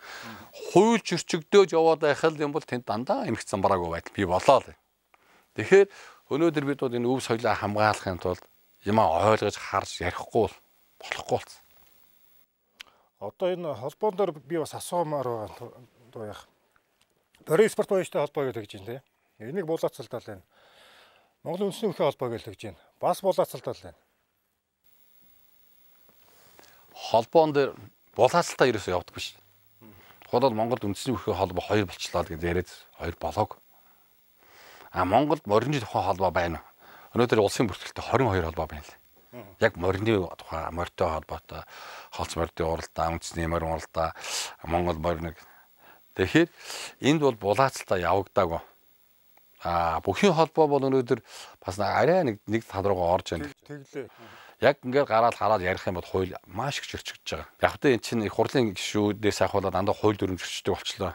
Хууль зөрчигдөөж яваад байхад юм бол тэнд дандаа эмх зам бараагүй байтал би болоо л. Тэгэхээр өнөөдөр бид бол энэ өв соёлоо хамгаалахын тулд ямаа ойлгож харж ярихгүй болохгүй болсон. Одоо энэ холбоон дээр би бас асуумаар байгаа буяах. Борийн спорт буяачтай холбоо гэж хэлж байна тийм. Энийг буулаацалдал байна. Монголын үндэсний үеийн холбоо гэж хэлж байна. Бас буулаацалдал байна. Холбоон дээр буулаацалтаа ерөөсөө явдаггүй шүү. Худал Монголд үндэсний үеийн холбоо хоёр болчлаа гэж яриад хоёр болоог. А Монголд морины тухайн холбоо байна. Өнөөдөр улсын бүртгэлтэй 22 холбоо байна лээ. Яг морины тухай морьтой холбоотой холц морьтой уралдаа, үндэсний морин уралдаа, Монгол морин Тэгэхээр энд бол булаацтай явагдаагүй. Аа бүхний холбоо бол өнөөдөр бас арай нэг нэг тал руугаа орж байна. Тэглээ. Яг ингээд гараад хараад ярих юм бол хууль маш их чөрчөгдөж байгаа. Яг тэ эн чинь их хурлын гишүүдээс ахвал дандаа хууль дүрмжчдэг болчлоо.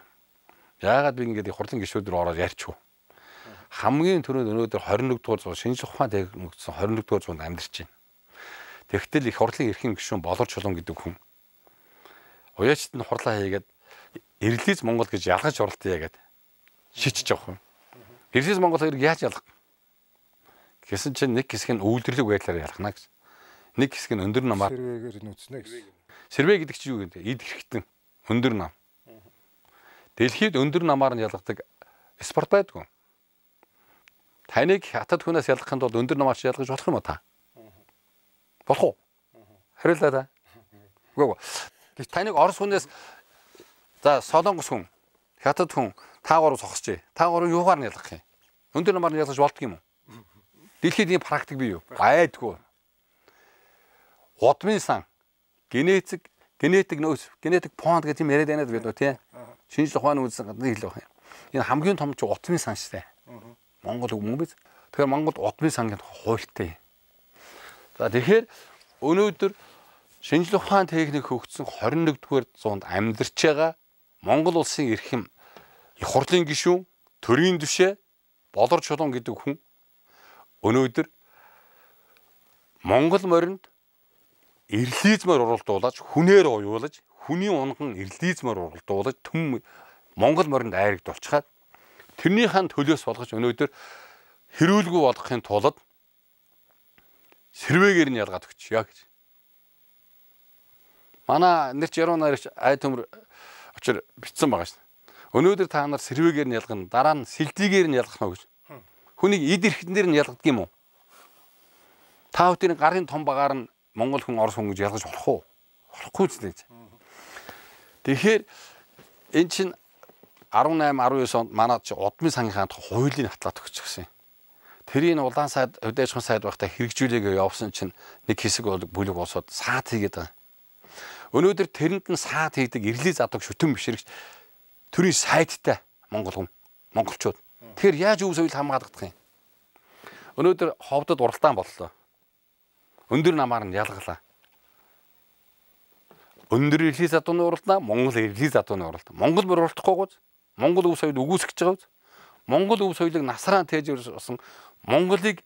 Яагаад би ингээд их хурлын гишүүд рүү ороод ярьчихв. Хамгийн түрүүнд өнөөдөр 21 дугаар зуун шинжлэх ухаан техниксэн 21 дугаар зуунд амьдарч байна. Тэгтэл их хурлын эрхэм гишүүн болор чулуун гэдэг хүн. Уяачт нь хурлаа хийгээд Эрлиз Монгол гэж ялхан шуралтыг яагаад шичж явах юм. Эрлиз Монгол хэрэг яаж ялах? Гэсэн чинь нэг хэсэг нь үйлдвэрлэх байдлаар ялхна гэж. Нэг хэсэг нь өндөр намаар сэрвэгээр нүцнэ гэсэн. Сэрвэ гэдэг чинь юу гэдэг? Эд хэрэгтэн өндөр нам. Дэлхийд өндөр намаар нь ялгадаг спорт байдгүй. Таныг хатад хүнээс ялгахын тулд өндөр намаар ч ялгаж болох юм уу та? Болох уу? Хариулаарай. Үгүй ээ. Гэвч таныг орос хүнээс За солонгос хүн, хятад хүн та гурав сохсож. Та гурав юугаар нь ялгах юм? Өндөр намаар нь ялгаж болдго юм уу? Дэлхийд ийм практик бий юу? Байдгүй. Удмын сан, генетик, генетик нөөц, генетик понд гэх юм яриад байна гэдэг тийм. Шинжлэх ухааны үйлсэн гадны хэл байна. Энэ хамгийн том чинь удмын сан шүү дээ. Монгол үг мөн биз? Тэгэхээр Монголд удмын сан гэдэг хуультай. За тэгэхээр өнөөдөр шинжлэх ухааны техник хөгжсөн 21-р зуунд амьдарч байгаа Монгол улсын эрхэм их хурлын гишүүн төрийн түвшээ болор чулуун гэдэг хүн өнөөдөр Монгол моринд эрлизмээр уралдуулж хүнээр уйлуулж хүний унган эрлизмээр уралдуулж төм Монгол моринд айрагд болчихад тэрний хан төлөөс болгож өнөөдөр хэрүүлгүй болгохын тулд сэрвэгээр нь ялгаад өгч яа гэж. Манай нэрч яруу найрч айд төмөр Учир бичсэн байгаа шин. Өнөөдөр та нар сэрвэгээр нь ялгана, дараа нь сэлдигээр нь ялгах нь гэж. Хүнийг эд эрхтнэр нь ялгадаг юм уу? Та бүхэн гарын том багаар нь монгол хүн орос хүн гэж ялгаж болох уу? Болохгүй зүйл. Тэгэхээр эн чинь 18 19 онд манад чи удмын сангийнхаа хуулийг хатлаад өгч гэсэн юм. Тэрийг улаан сайд, удаачхан сайд байхдаа хэрэгжүүлээгээ явуулсан чинь нэг хэсэг бол бүлэг болсод саад хийгээд байгаа. Өнөөдөр тэрэнд нь саад хийдэг ирли задаг шүтэн бишрэгч төрийн сайттай монгол хүм монголчууд. Тэгэхээр яаж өв соёл хамгаалагдах юм? Өнөөдөр ховдод уралдаан боллоо. Өндөр намаар нь ялгалаа. Өндөр ирли задууны уралдаан, монгол ирли задууны уралдаан. Монгол бүр уралдахгүй гоз. Монгол өв соёл үгүйсгэж байгаа биз? Монгол өв соёлыг насраан тээж ирсэн Монголыг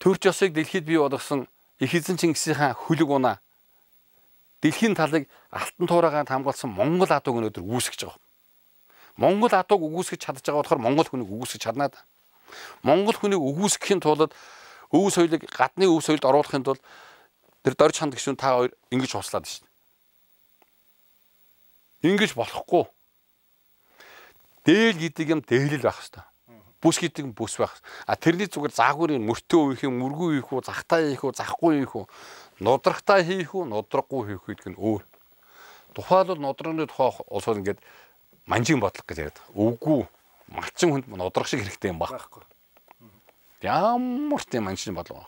төрч осыг дэлхийд бий болгосон их эзэн Чингисийн хаан хүлэг унаа дэлхийн талыг алтан туурайгаар хамгаалсан Монгол адууг өнөөдөр үүсгэж байгаа. Монгол адууг өгөөсгэж чадж байгаа болохоор Монгол хүнийг өгөөсгэж чадна да. Монгол хүнийг өгөөсгэхийн тулд өв соёлыг гадны өв соёлд оруулахын тулд тэр дорж ханд гişүн та хоёр ингэж хуслаад шин. Ингэж болохгүй. Дээл гэдэг юм дээл л байх хэвээр. Бүс гэдэг нь бүс байх. А тэрний зүгээр заагүүрийн мөртөө үеих юм, мөргүй үеих үү, захтай үеих үү, захгүй үеих үү, нудрагтай хийх үү, нудраггүй хийх гэдэг нь өөр. Тухайлбал нудрагны тухай улс бол ингээд манжин бодлого гэж яриад байгаа. Өвгүй малчин хүнд нудраг шиг хэрэгтэй юм байхгүй. Ямар ч юм манжин бодлого.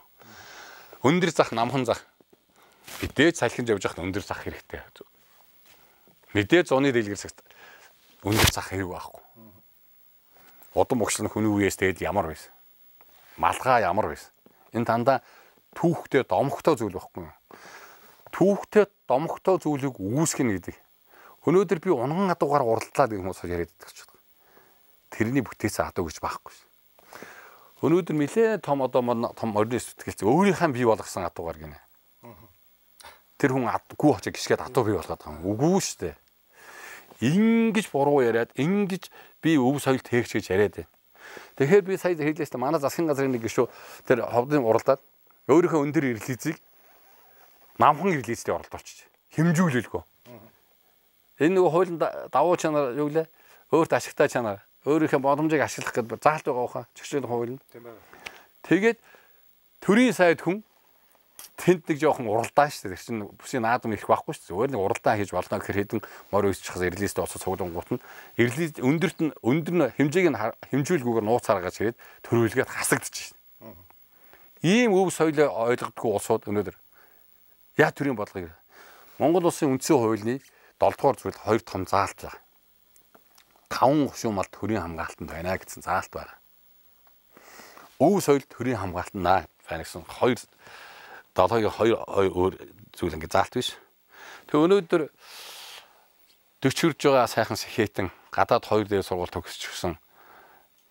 Өндөр зах, намхан зах. Мэдээж салхинд явж байхад өндөр зах хэрэгтэй. Мэдээж зуны дэлгэрсэгт өндөр зах хэрэг байхгүй Удам угшил нь хүний үеэс тэгэл ямар байсан. Малгай ямар байсан. Энэ тандаа түүхтэй домогтой зүйл байхгүй юу? Түүхтэй домогтой зүйлийг үүсгэх нь гэдэг. Өнөөдөр би унган адуугаар уралдлаад гэх хүмүүс яриад байдаг ч байна. Тэрний бүтээсэн адуу гэж байхгүй шээ. Өнөөдөр нэлээ том одоо том орны сэтгэлц өөрийнхөө бий болгосон адуугаар гинэ. Тэр хүн адгүй очиж гიშгээд адуу бий болгоод байгаа юм. Үгүй шүү дээ ингэж буруу яриад ингэж би өв соёлд хээгч гэж яриад байна. Тэгэхээр би сая хэлээч манай засгийн газрын нэг гişүү тэр ховдын уралдаад өөрийнхөө өндөр ирлицийг намхан ирлицтэй оролдуулчих. Хэмжүүлэлгүй. Энэ нөгөө хуулинд давуу чанар юу лээ? Өөрт ашигтай чанар, өөрийнхөө боломжийг ашиглах гэдэг заалт байгаа хаа. Чигчлийн хуулинд. Тийм байна. Тэгээд төрийн сайд хүн тэнд нэг жоохон уралдаа шүү дээ. Тэр чинь бүсийн наадам ирэх байхгүй шүү дээ. Өөр нэг уралдаа хийж болно гэхээр хэдэн морь өсчихс ирлээстэй олцоо цуглангуут нь ирлээс өндөрт нь өндөр нь хэмжээг нь хэмжүүлгүйгээр нууц харгаж ирээд төрүүлгээд хасагдчихжээ. Ийм өв соёлыг ойлгодгүй улсууд өнөөдөр яа төрийн бодлогыг Монгол улсын үндсэн хуулины 7 дугаар зүйл 2 том заалт байгаа. 5 хушуумал төрийн хамгаалтанд байна гэсэн заалт байна. Өв соёл төрийн хамгаалтанд байна гэсэн хоёр долоогийн хоёр өөр зүйл ингээд заалт биш. Тэг өнөөдөр 40 хүрж байгаа сайхан сэхэтэн гадаад хоёр дээр сургууль төгсчихсэн.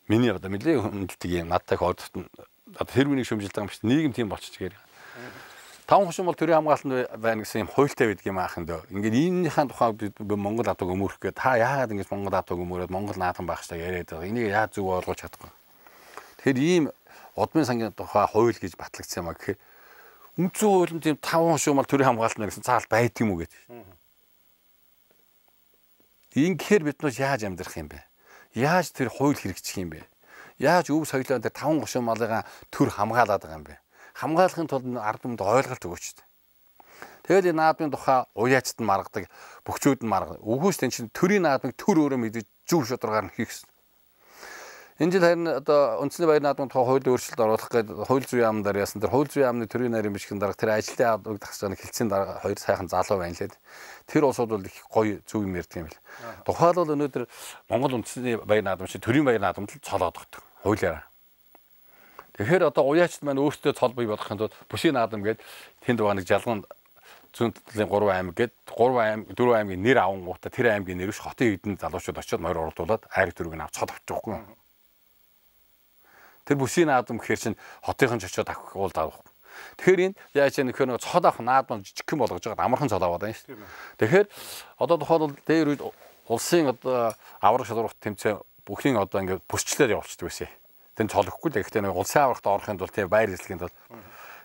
Миний одоо нэлээд хүндэлдэг юм надтай ордот нь одоо тэр үнийг шөмжилж байгаа юм шүү дээ. Нийгэм тийм болчих гээр. Таван хушин бол төрийн хамгаалтанд байна гэсэн юм хуйлтай байдаг юм аахан дөө. Ингээд энэнийхэн тухай Монгол атуг өмөрөх гэ та яагаад ингэж Монгол атуг өмөрөөд Монгол наадам багчаа яриад байгаа. Энийг яаж зөв ойлгож чадахгүй. Тэгэхээр ийм удмын сангийн тухай хууль гэж батлагдсан юм аа гэхээр үндсэн хууль нь тийм 5 хошуумал төрийн хамгаалалт мэ гэсэн цаал байдаг юм уу гэдэг. Ингэхээр бид нар яаж амьдрах юм бэ? Яаж тэр хууль хэрэгжих юм бэ? Яаж өв соёлоо дээр 5 хошуумалын төр хамгаалаад байгаа юм бэ? Хамгаалахын тулд ард түмэнд ойлголт өгөөч. Тэгэл энэ наадмын тухай уяачт нь маргадаг, бөхчүүд нь маргадаг. Үгүй ч тийм чинь төрийн наадмыг төр өөрөө мэдээ зөв шударгаар нь хийх гэсэн. Энэ жил харин одоо үндэсний баяр наадмын тухай хууль өөрчлөлт оруулах гэдэг хууль зүйн амндар яасан. Тэр хууль зүйн амны төрийн нарийн бичгийн дараа тэр ажилтны авдаг тахсан хилцээний дараа хоёр сайхан залуу байна лээд. Тэр улсууд бол их гоё зүг юм ярьдаг юм бэл. Тухайлбал өнөөдөр Монгол үндэсний баяр наадам шиг төрийн баяр наадамд л цолоод тогтдог. Хуулиараа. Тэгэхээр одоо уяачд маань өөртөө цол бий бодохын тулд бүшийн наадам гээд тэнд байгаа нэг жалган зүүн талын 3 аймаг гээд 3 аймаг 4 аймгийн нэр авангуудаа тэр аймгийн нэрвш хотын эдэн залуучууд очиод морь оролдуулаад айр төрөг нь авч цод авчихгүй. Тэр бүсийн наадам гэхэр чинь хотынхан ч очиод авах уул давах. Тэгэхээр энэ яаж яа нөхөр нэг цол авах наадам жижигхэн болгож байгаа амархан цол аваад байна шүү. Тэгэхээр одоо тухайлбал дээр үед улсын одоо аврах шалгуурамт тэмцээн бүхний одоо ингээд бүрчлэлээр явуулчихдаг байсан. Тэнд цол өгөхгүй л гэхдээ нэг улсын аврахт орохын тулд тийм байр эзлэхийн тулд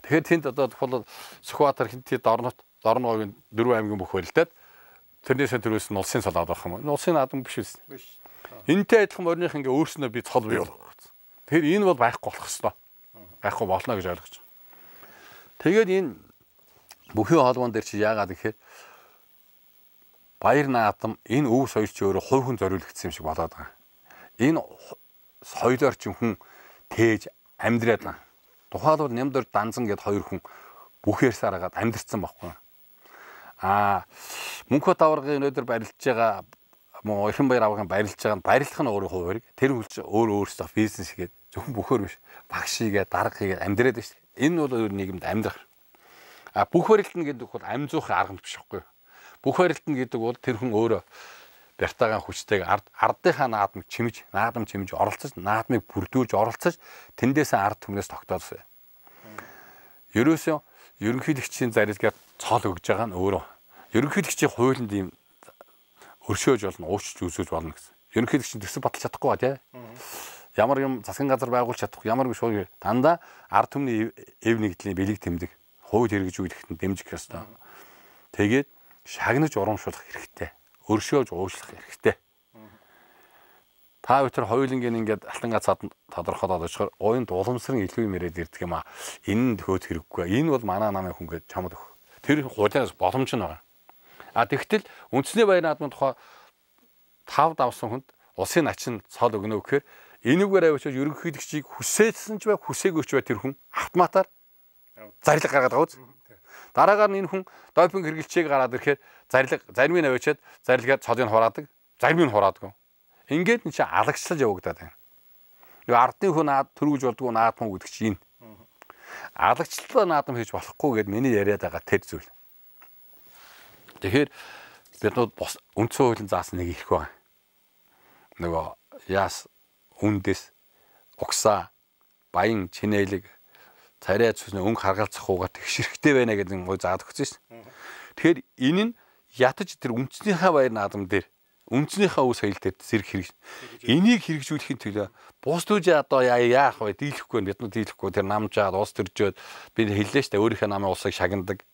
Тэгэхээр тэнд одоо тухайлбал Сүхбаатар хинтээ дорнот дорногийн дөрвөн аймгийн бүх барилдаад тэрний сан төрөөс нь улсын цол авах юм. Улсын наадам биш үст. Энтэй адилхан морьных ингээ өөрснөө би цол бий болгосон. Тэгэхээр энэ бол байхгүй болох ёстой. Байхгүй болно гэж ойлгож байна. Тэгээд энэ бүхэн холбоон дээр чи яагаад гэхээр Баяр наадам энэ өв соёл чи өөрө хувь хүн зориулагдсан юм шиг болоод байгаа. Энэ соёлоор ч хүн тээж амьдраад байна. Тухайлбал Нямдор Данзан гэд хоёр хүн бүхээр сараагаад амьдэрсэн баггүй. Аа мөнхөт аваргын өнөөдөр барилдж байгаа мөн ихэн баяр авахын барилж байгаа нь барилдах нь өөрөө хувь хэрэг. Тэр хүлч өөр өөрсдөө бизнес хийгээд зөвхөн бөхөр биш. Багш хийгээд, дарга хийгээд амьдраад байна шүү дээ. Энэ бол өөр нийгэмд амьдрах. А бүх барилдна гэдэг бол амжуухын арга биш хэвгүй. Бүх барилдна гэдэг бол тэр хүн өөрөө бяртагаан хүчтэйг ард ардынхаа наадмыг чимж, наадам чимж оролцож, наадмыг бүрдүүлж оролцож, тэндээсээ ард түмнээс тогтоолсон. Ерөөсөө ерөнхийлөгчийн зарилгаар цоол өгж байгаа нь өөрөө. Ерөнхийлөгчийн хуулинд ийм өршөөж болно, уучж үсэж болно гэсэн. Ерөнхийдөө чинь төсөв баталж чадахгүй ба тий. Ямар юм засгийн газар байгуулж чадахгүй, ямар юм шууд дандаа ард түмний эв нэгдлийн бэлэг тэмдэг, хууль хэрэгжүүлэхэд дэмжих ёстой. Тэгээд шагнаж урамшуулах хэрэгтэй. Өршөөж уушлах хэрэгтэй. Та бүтэр хоёулангийн ингээд алтан гацаад тодорхойлоод очихоор уйнд уламсрын илүү юм яриад ирдэг юм аа. Энэ нь төөд хэрэггүй. Энэ бол манай намын хүн гэж чамд өгөх. Тэр хуулиас боломж нь байна. А тэгтэл үндэсний баяр наадмын тухай тав давсан хүнд улсын начин цол өгнө гэхээр энүүгээр авчиж ерөнхийлөгчийг хүсээдсэн ч бай хүсээгөөч бай тэр хүн автоматар зарлиг гаргаад байгаа үз. Дараагаар нь энэ хүн допинг хэрэглэлчийг гараад ирэхээр зарлиг зарим нь авчиад зарилгаад цолыг хураадаг, зарим нь хураадгүй. Ингээд энэ чинь алагчлал явагдаад байна. Юу ардын хүн аад төрүүлж болдгоо наадам хүн гэдэг чинь энэ. Алагчлалаа наадам хийж болохгүй гэдээ миний яриад байгаа тэр зүйл. Тэгэхээр биднууд бос үндсэн хуулийн заасан нэг ирэх байна. Нөгөө яас үндэс угсаа баян чинээлэг царай цусны өнг харгалзах ууга тэгшэрхтэй байна гэдэг гой заад өгсөн шин. Тэгэхээр энэ нь ятаж тэр үндэснийхээ баяр наадам дээр үндснийхээ үс соёл дээр зэрэг хэрэг. Энийг хэрэгжүүлэхин төлөө бус дүүж одоо яах вэ? Дийлэхгүй бид нар дийлэхгүй тэр намжаад уус төржөөд бид хэллээ штэ өөрийнхөө намын усыг шагнадаг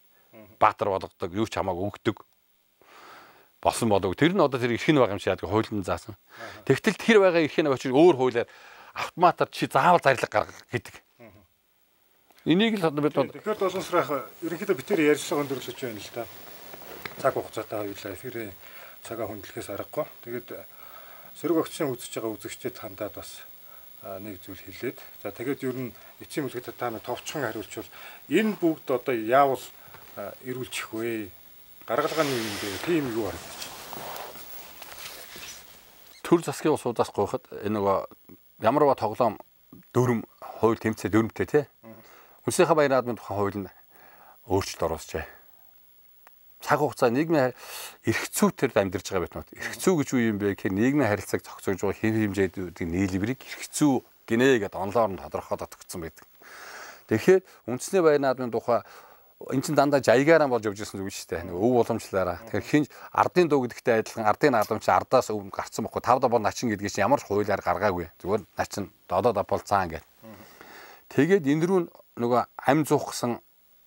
баатар болгодог, юу ч хамаагүй өгдөг болсон болов. Тэр нь одоо тэр эрх нь байгаа юм шиг яг хуулинд заасан. Тэгтэл тэр байгаа эрх нь очиж өөр хуулиар автоматар чи заавал зарлаг гаргах гэдэг. Энийг л одоо бид тэгэхээр боловсрах ерөнхийдөө битээр ярьсан өндөрлөж байна л да. Цаг хугацаатай хоёулаа эфирийн цагаа хөндлөхөөс аргагүй. Тэгээд сөрөг өгчсөн үзэж байгаа үзэгчдэд хандаад бас нэг зүйл хэлээд. За тэгээд ер нь эцсийн үлгэдэд та нэг товчхон хариулчвал энэ бүгд одоо яавал эрүүлчих вэ? Гаргалгаа нь юм дээ. Тийм юу харж байна. Төр засгийн усудаас гоохот энэ нөгөө ямарваа тоглоом дүрм хууль тэмцээ дүрмтэй тий. Үнсийнхаа баяр наадмын тухайн хууль нь өөрчлөлт оруулжээ. Цаг хугацаа нийгмийн эрхцүүтээр амьдарч байгаа байтнууд эрхцүү гэж юу юм бэ гэхээр нийгмийн харилцааг зохицуулж байгаа хэв хэмжээдүүдийн нийлбэрийг эрхцүү гинэ гэдээ онлоор нь тодорхой татгдсан байдаг. Тэгэхээр үндэсний баяр наадмын тухай эн чин дандаа жайгаараа болж явж ирсэн зүйл шүү дээ. Нэг өв уламжлаараа. Тэгэхээр хин ардын дуу гэдэгтэй адилхан ардын ардамч ардаас өв гарцсан бохгүй. Тав дабол начин гэдгийг чинь ямар ч хуулиар гаргаагүй. Зүгээр начин додоо дабол цаан гэдэг. Тэгээд энэ рүү нөгөө ам зуух гэсэн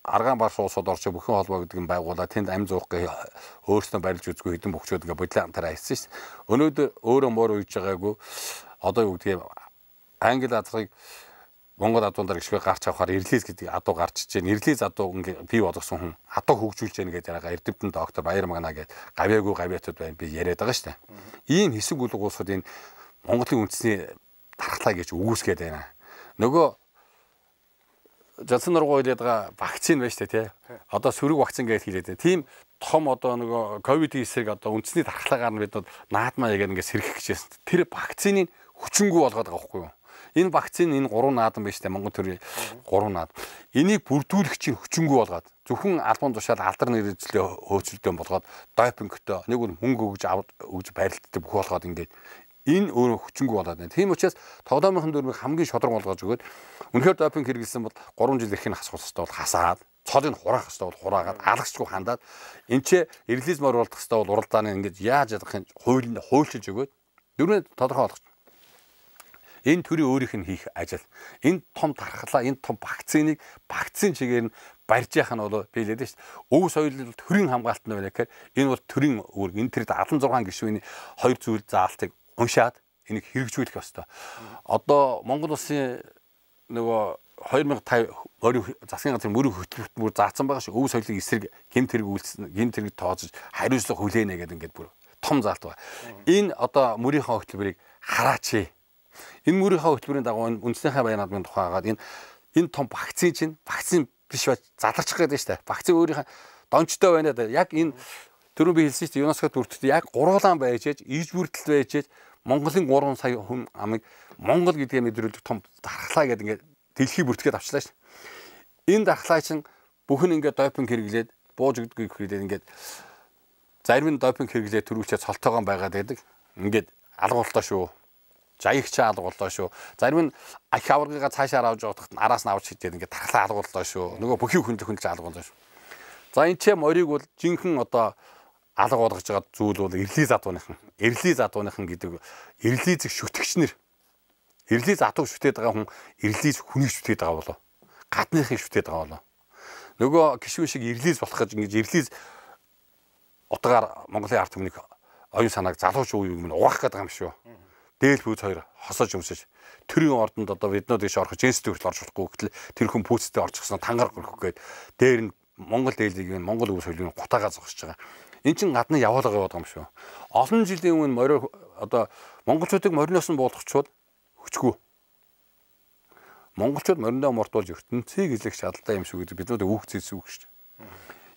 аргаан барс уусууд орч бүхэн холбоо гэдэг нь байгуулаад тэнд ам зуух гээ өөрснөө барилж үзгүй хэдэн бөхчүүд ингээ бодлоо хамтараа хийсэн шүү дээ. Өнөөдөр өөрөө муур үйж байгаагүй одоо юу гэдгийг англи азрыг Монгол адуундаар гişгүй гарч авахаар Ирлиз гэдэг адуу гарч ижээн. Ирлиз адуу ингээ бий болгосон хүн адуу хөгжүүлж яана гэдэг яраага Эрдэмтэн доктор Баяр Магнаа гэд гавьяагүй гавьяатууд байна би яриад байгаа штэ. Ийм хэсэг бүлэг уусууд энэ Монголын үндэсний дархлаа гэж өгөөсгээд байна. Нөгөө Жолсон нургуу хэлээд байгаа вакцин байна штэ тий. Одоо сөрөг вакцин гэж хэлээд байна. Тийм том одоо нөгөө ковидын эсрэг одоо үндэсний дархлаагаар нь бид наадмаа яг ингээ сэргэх гэжсэн. Тэр вакциныг хүчингү болгоод байгаа байхгүй юу? Энэ вакцин энэ гурван наадам биш те Монгол төрийн гурван наадам. Энийг бүрдүүлэх чинь хүчингүй болгоод зөвхөн албан тушаал алдар нэр эзлээ хөөцөлдөн болгоод допингтэй нэг үл мөнгө өгж өгж барилддаг бүх болгоод ингээд энэ өөрөө хүчингүй болоод байна. Тийм учраас тоглоомынхон дүрмийг хамгийн шодрог болгож өгөөд үнэхээр допинг хэрэглэсэн бол 3 жил ирэх нь хасах хэвээр бол хасаад цолыг хураах хэвээр бол хураагаад алгачгүй хандаад энэ ч релизмор болдох хэвээр бол уралдааны ингэж яаж ядах хууль хуульчилж өгөөд дөрөв тодорхой болгож Энэ төрийн өөрийнх нь хийх ажил. Энэ том тархлаа, энэ том вакциныг вакцин чигээр нь барьж яах нь бол би хэлээд шүү дээ. Өв соёл төрийн хамгаалт нь байна гэхээр энэ бол төрийн үүрэг. Энэ тэр 16 гишүүний хоёр зүйл заалтыг уншаад энийг хэрэгжүүлэх ёстой. Одоо Монгол улсын нөгөө 2050 морин засгийн газрын мөрийн хөтөлбөрт бүр заасан байгаа шүү. Өв соёлын эсрэг гэмт хэрэг үйлсэн, гэмт хэрэг тооцож хариуцлага хүлээнэ гэдэг ингээд бүр том заалт байна. Энэ одоо мөрийнхөө хөтөлбөрийг хараач. Энэ мөрийнхөө хөтөлбөрийн дагуу үндсийнхээ баян наадмын тухай хагаад энэ энэ том вакцин чинь вакцин биш ба задарчих гээд штэ. Вакцин өөрийнхөө дончтой байна да. Яг энэ түрүүн би хэлсэн чинь ЮНЕСКО дүртд яг гурвалаан байж ээж, иж бүрдэл байж ээж Монголын 3 сая хүн амыг Монгол гэдгээ мэдрүүлэх том дархлаа гэдэг ингээд дэлхий бүртгээд авчлаа шин. Энэ дархлаа чинь бүхэн ингээд допинг хэрэглээд бууж өгдөг хэрэглээд ингээд зарим нь допинг хэрэглээд төрүүлчээ цолтойгоо байгаад байдаг. Ингээд алгуултаа шүү жаягч алгууллаа шүү. Зарим нь ахи аваргыгаа цаашаар авч явахдаа араас нь авч хийдэг ингээд тархлаа алгууллаа шүү. Нөгөө бүхий хүнлэх хүнлж алгууллаа шүү. За энэ ч морийг бол жинхэнэ одоо алга болгож байгаа зүйл бол эрли задууныхан. Эрли задууныхан гэдэг эрли зэг шүтгэгчнэр. Эрли затуу шүтээд байгаа хүн эрли хүнийг шүтээд байгаа болоо. Гадныхыг шүтээд байгаа болоо. Нөгөө гişүүн шиг эрлиз болох гэж ингэж эрлиз утгаар Монголын ард түмнийг оюун санааг залууч үеийг минь угаах гэдэг юм шүү дээл пүүц хоёр хосож өмсөж төрийн ордонд одоо биднөө дэш орох жинс төрөл орж болохгүй гэтэл тэр хүн пүүцтэй орчихсон тангаар гөрөх гээд дээр нь Монгол дээлийг нь Монгол өвс хөлийг гутагаа зогсож байгаа. Эн чинь гадны явуулга яваад байгаа юм шүү. Олон жилийн өмнө морио одоо монголчуудыг мориноос нь буулгахчвал хүчгүй. Монголчууд мориндоо мортуулж ертөнцийг эзлэх чадaltaй юм шүү гэдэг биднүүд өөх зүйс үг шүү.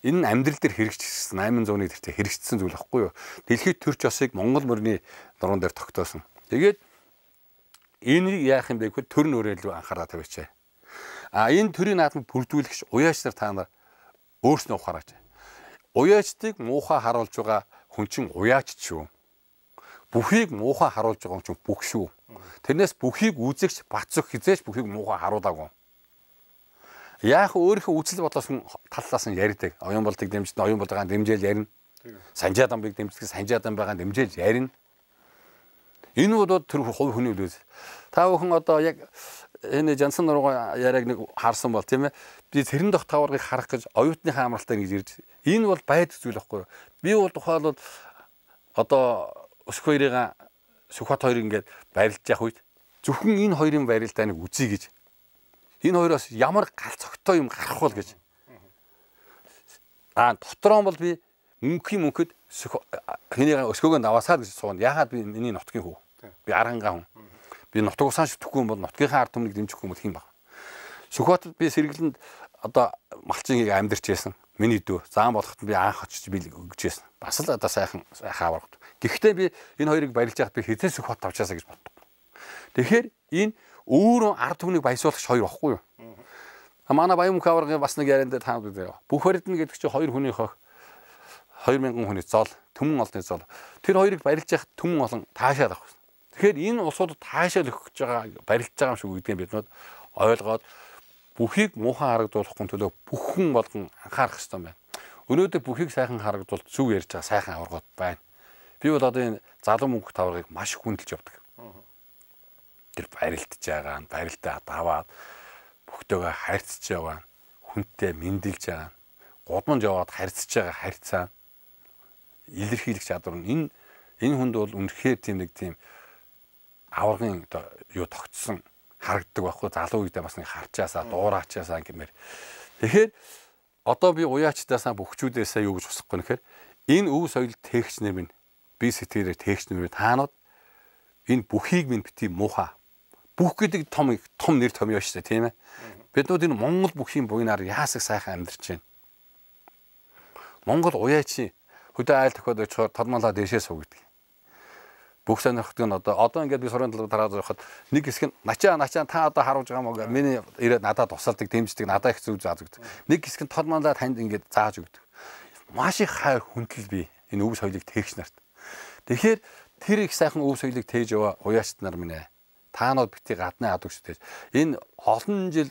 Энэ нь амьдрал дээр хэрэгжчихсэн 800-ны тэртээ хэрэгжсэн зүйл واخгүй юу? Дэлхийд төрч осыг Монгол морины дуран дээр тогтоосон. Тэгээд энийг яах юм бэ гэхэд төр нь өөрөө илүү анхаараа тавьчих. А энэ төрийг наадмыг бүрдүүлэгч уяач нар та нар өөрснөө ухаараач. Уяачдыг муухай харуулж байгаа хүн чинь уяач шүү. Бүхийг муухай харуулж байгаа хүн чинь бүх шүү. Тэрнээс бүхийг үзэгч бацөх хизээч бүхийг муухай харуулаагүй. Яг өөрийнхөө үзэл бодлоос хүн таллаас нь ярьдаг. Оюун болдог дэмждэг, оюун болгоо дэмжээл ярина. Санжаад амбыг дэмждэг, санжаад ам байгаа дэмжээл ярина. Энэ бол тэр хувь хүний үлээс. Та бүхэн одоо яг энэ Жансан нуруугаа яриаг нэг харсан бол тийм ээ. Би цэрэн дох таваргыг харах гэж оюутныхаа амралтаа ингэж ирж. Энэ бол байд зүйл байхгүй юу? Би бол тухайлбал одоо өсөх хоёрыг Сүхбат хоёр ингээд барилж явах үед зөвхөн энэ хоёрын барилдааныг үзье гэж. Энэ хоёроос ямар галц огтой юм гарах бол гэж. Аа дотроо бол би мөнхийн мөнхөд э, э, хэнийг өсгөөгөө даваасаа гэж сууна. Яагаад би миний нутгийн хүү. Би арангаа хүн. Би нутаг усаан шүтгэхгүй юм бол нутгийнхаа ард түмнийг дэмжихгүй юм бол хэн баг. Сүхбаатад би сэргэлэнд одоо малчингийг амьдэрч байсан. Миний дүү заан болоход би анх очиж би өгч байсан. Бас л одоо сайхан сайхан аваргад. Гэхдээ би энэ хоёрыг барилж яхад би хизээ Сүхбаат авчаасаа гэж боддог. Тэгэхээр энэ өөрөө ард түмнийг баясуулах хоёр багхгүй юу? Манай Баян мөнх аваргын бас нэг яриан дээр таа бид. Бүх хоридн гэдэг чинь хоёр хүний хох 2000 хүний зол, төмөн олны зол. Тэр хоёрыг барилж яхад төмөн олон таашаад авах. Тэгэхээр энэ улсууд таашаал өгөх гэж байгаа барилдж байгаа юм шиг гэдгийг бид нууд ойлгоод бүхийг муухан харагдуулахгүй төлөө бүхэн болгон анхаарах хэрэгтэй байна. Өнөөдөр бүхийг сайхан харагдуулт зүг ярьж байгаа сайхан аваргууд байна. Би бол одоо энэ залуу мөнгө таврыг маш хүндэлж явдаг. Тэр барилдж байгаа, барилдаа даваад бүхтэйгээ харьцж яваа, хүнтэй мэндэлж байгаа, гудамж яваад харьцж байгаа харьцаа илэрхийлэх чадвар нь энэ энэ хүнд бол үнэхээр тийм нэг тийм аваргын одоо юу тогтсон харагддаг байхгүй залуу үедээ бас нэг харчаасаа дуурайчаасаа гэмээр. Тэгэхээр одоо би уяачдаасаа бөхчүүдээсээ юу гэж босхгүй нэхэр энэ өв соёл тэгч нэр минь би сэтгэрээр тэгч нэр минь таанууд энэ бүхийг минь бити мууха бүх гэдэг том том нэр томьёо шүү дээ тийм ээ. Биднүүд энэ Монгол бүхийн буйнаар яасаг сайхан амьдарч байна. Монгол уяачийн хөдөө айл тохиолдож тодмолоо дэшээ суугдаг бүх сонирхдаг нь одоо одоо ингээд би сурын талбар тараад явахад нэг хэсэг нь начаа начаа та одоо харуулж байгаа мөг миний ирээд надад тусалдаг дэмждэг надад их зүг зааж өгдөг. Нэг хэсэг нь толмаалаа танд ингээд зааж өгдөг. Маш их хайр хүндэл би энэ өв соёлыг тээгч нарт. Тэгэхээр тэр их сайхан өв соёлыг тээж яваа уяачт нар минь ээ. Таанууд бити гадны ад өгч тээж. Энэ олон жил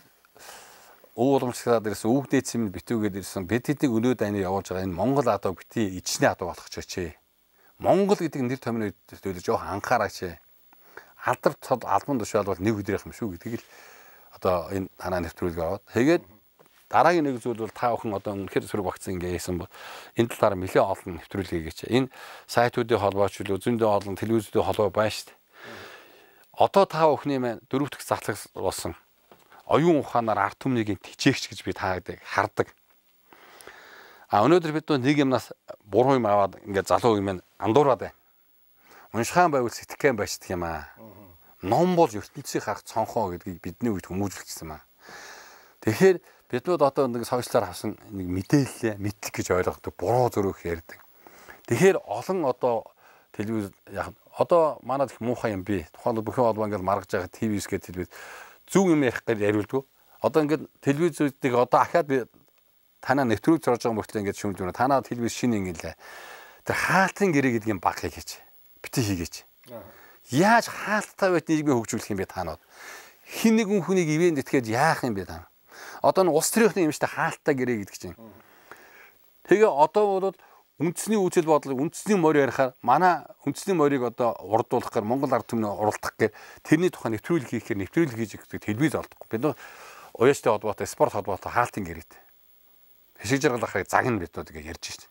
ууламжсаад ирсэн өвгдээц юм битүүгээд ирсэн бид хэдийг өнөөд ани явуулж байгаа энэ Монгол адуу бити ичний адуу болгоч очие Монгол гэдэг нэр томьны үед жоох анхаараач. Алдар цод албан тушаал бол нэг өдрийнх юм шүү гэдгийг л одоо энэ танаа нэвтрүүлэг аваад. Тэгээд дараагийн нэг зүйл бол та бүхэн одоо үнэхээр сөрөг багц ингээ хийсэн бол энэ талаар нэлээ олон нэвтрүүлэг хийгээч. Энэ сайтуудын холбооч үл зөндөө олон телевизүүдийн холбоо байна шүү дээ. Одоо та бүхний маань дөрөвдөх затлаг болсон. Оюун ухаанаар арт түмнийг хичээгч гэж би таадаг хардаг. А өнөөдөр бид нэг юмнаас буруу юм аваад ингээд залуу юм андуураад байна. Уншихаан байвал сэтгэхэн байждаг юм аа. Ном бол ертөнцийн хаах цонхоо гэдгийг бидний үед хүмүүжүүлчихсэн юм аа. Тэгэхээр биднүүд одоо нэг сошиалаар авсан нэг мэдээлэл мэдлэг гэж ойлгодог буруу зөрөөх ярьдаг. Тэгэхээр олон одоо телевиз яг одоо манад их муухай юм би. Тухайн бүхэн олбаа ингээд маргаж байгаа телевиз гэдэг телевиз зөв юм ярих гэж яриулдаг. Одоо ингээд телевизүүдийг одоо ахаад танаа нэвтрүүлж зорж байгаа мөртлөө ингэж шүмж өгнө. Танаа хэлбэл шинэ ингэлээ. Тэр хаалтын гэрээ гэдэг юм баг хийгээч. Бити хийгээч. Яаж хаалттай байт нийгмийг хөгжүүлэх юм бэ танууд? Хин нэгэн хүнийг ивэнд итгэж яах юм бэ танаа? Одоо н улс төрийнхний юмштай хаалттай гэрээ гэдэг чинь. Тэгээ одоо бол үндэсний үйл бодлыг үндэсний морь ярихаар манай үндэсний морийг одоо урдуулах гэр Монгол ард түмнээ уралдах гэр тэрний тухай нэвтрүүлэг хийхээр нэвтрүүлэг хийж гэдэг хэлбэл олдохгүй. Бид нөө уяаштай холбоотой спорт холбоотой хаалтын гэрээтэй. Хэшиг жаргал ахыг заг нь битүү гэж ярьж шин.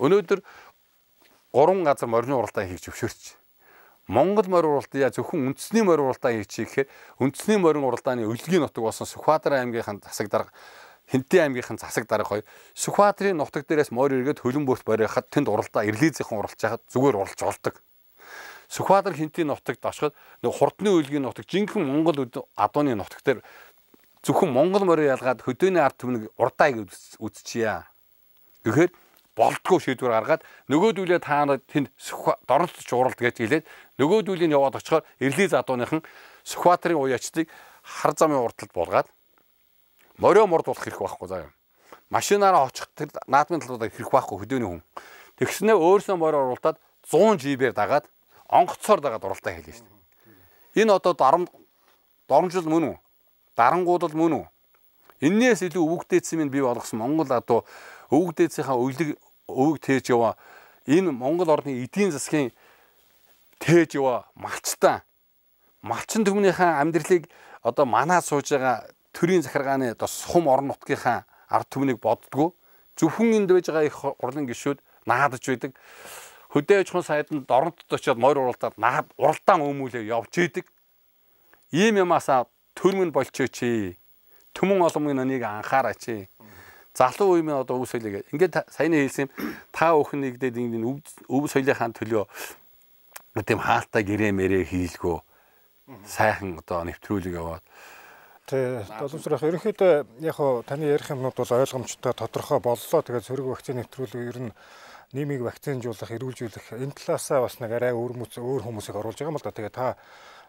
Өнөөдөр гурван газар морины уралдаан хийж өвшөөрч. Монгол морь уралдаан яа зөвхөн үндэсний морь уралдаан хийж чи гэхээр үндэсний морин уралдааны өвлгийн нутаг болсон Сүхбаатар аймгийнхан засаг дарга Хинтээ аймгийнхан засаг дарга хоёр Сүхбаатарын нутаг дээрээс морь эргээд хөлбөмбөрт барихад тэнд уралдаа ирлизийнхэн уралж хахад зүгээр уралж олдог. Сүхбаатар хинтийн нутагт ашигт нэг хурдны үйлгийн нутаг жинхэнэ Монгол адууны нутаг дээр зөвхөн Монгол морь ялгаад хөдөөний ард түмнийг урдаа гэж үзчихье. Тэгэхээр болдгоо шийдвэр гаргаад нөгөөдүүлээ та нарт тэнд дорнолцож уралд гэж хэлээд нөгөөдүүлийн яваад очихоор Эрли задууныхан Скватрын уяачдыг хар замын урталд булгаад морио морд болох хэрэг байхгүй заа юм. Машинаараа очих тэр наадмын талуудаа хэрэг байхгүй хөдөөний хүн. Тэгснээ өөрсөө морио уралтаад 100 жибээр дагаад онгоцоор дагаад уралдаа хийлээ шүү дээ. Энэ одоо 10 дорн жил мөн үү? дарангууд бол мөн үү? Эннээс илүү өвөгдөөцсөн минь бий болгосон Монгол адуу өвөгдөөцийнхаа өглөг өвөг тээж яваа. Энэ Монгол орны эдийн засгийн тээж яваа малчтаа. Малчин төмнийхээ амьдралыг одоо манаа сууж байгаа төрийн захиргааны одоо сум орон нутгийнхаа ард түмнийг боддгоо зөвхөн энд байж байгаа их хурлын гишүүд наадж байдаг. Хөдөө аж ахуйн сайданд дорнод очиод морь уралдаад наад уралдаан өмүүлээ явж идэг. Ийм юмасаа төрмөн болчихооч. Төмөн олонгийн оныг анхаараач. Залуу үеийн одоо өв соёлыг ингээд саяны хэлсэн та бүхэн нэгдээд энэ өв соёлынхаа төлөө тийм хаалтаа гэрээ мэрээ хийлгөө сайхан одоо нэвтрүүлэг яваад Тэг. Доломсрах ерөнхийдөө яг хуу таны ярих юмнууд бол ойлгомжтой тодорхой боллоо. Тэгээд сөрөг вакцины нэвтрүүлэг ер нь нийгмийг вакцинжуулах, эрүүлжүүлэх энэ талаасаа бас нэг арай өөр мөц өөр хүмүүсийг оруулж байгаа юм л да. Тэгээд та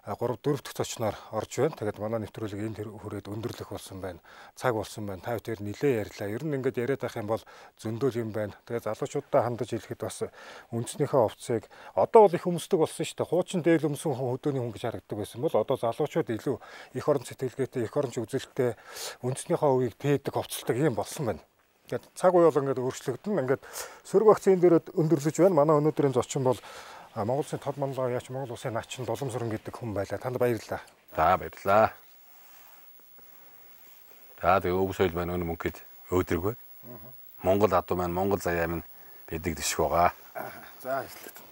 3 4 дахь зочноор орж байна. Тэгээд манай нэвтрүүлэг энэ хүрээд өндөрлөх болсон байна. Цаг болсон байна. Тав дээр нилээ ярьлаа. Ер нь ингээд яриад байх юм бол зөндөл юм байна. Тэгээд залуучуудаа хандаж хэлэхэд бас үндснийхээ овцыг одоо бол их өмсдөг болсон шүү дээ. Хуучин дээл өмсөн хүн хөдөөний хүн гэж харагддаг байсан бол одоо залуучууд илүү их орон сэтгэлгээтэй, их оронч үзэлтэй үндснийхээ үеийг тээдэг овцолдог юм болсон байна. Ингээд цаг уу бол ингээд өөрчлөгдөн. Ингээд сөрөг вакцин дээрээ өндөрлөж байна. Манай өнөөдрийн зочин бол Монгол улсын тод монлоо яач Монгол улсын наачин Дулам сүрэн гэдэг хүн байлаа. Танд баярлалаа. За баярлалаа. За тэгээ өвс соёл маань өнө мөнгөд өөдрөгөө. Монгол адуу маань Монгол заяа минь бидний дэшг байгаа. За ажиллаа.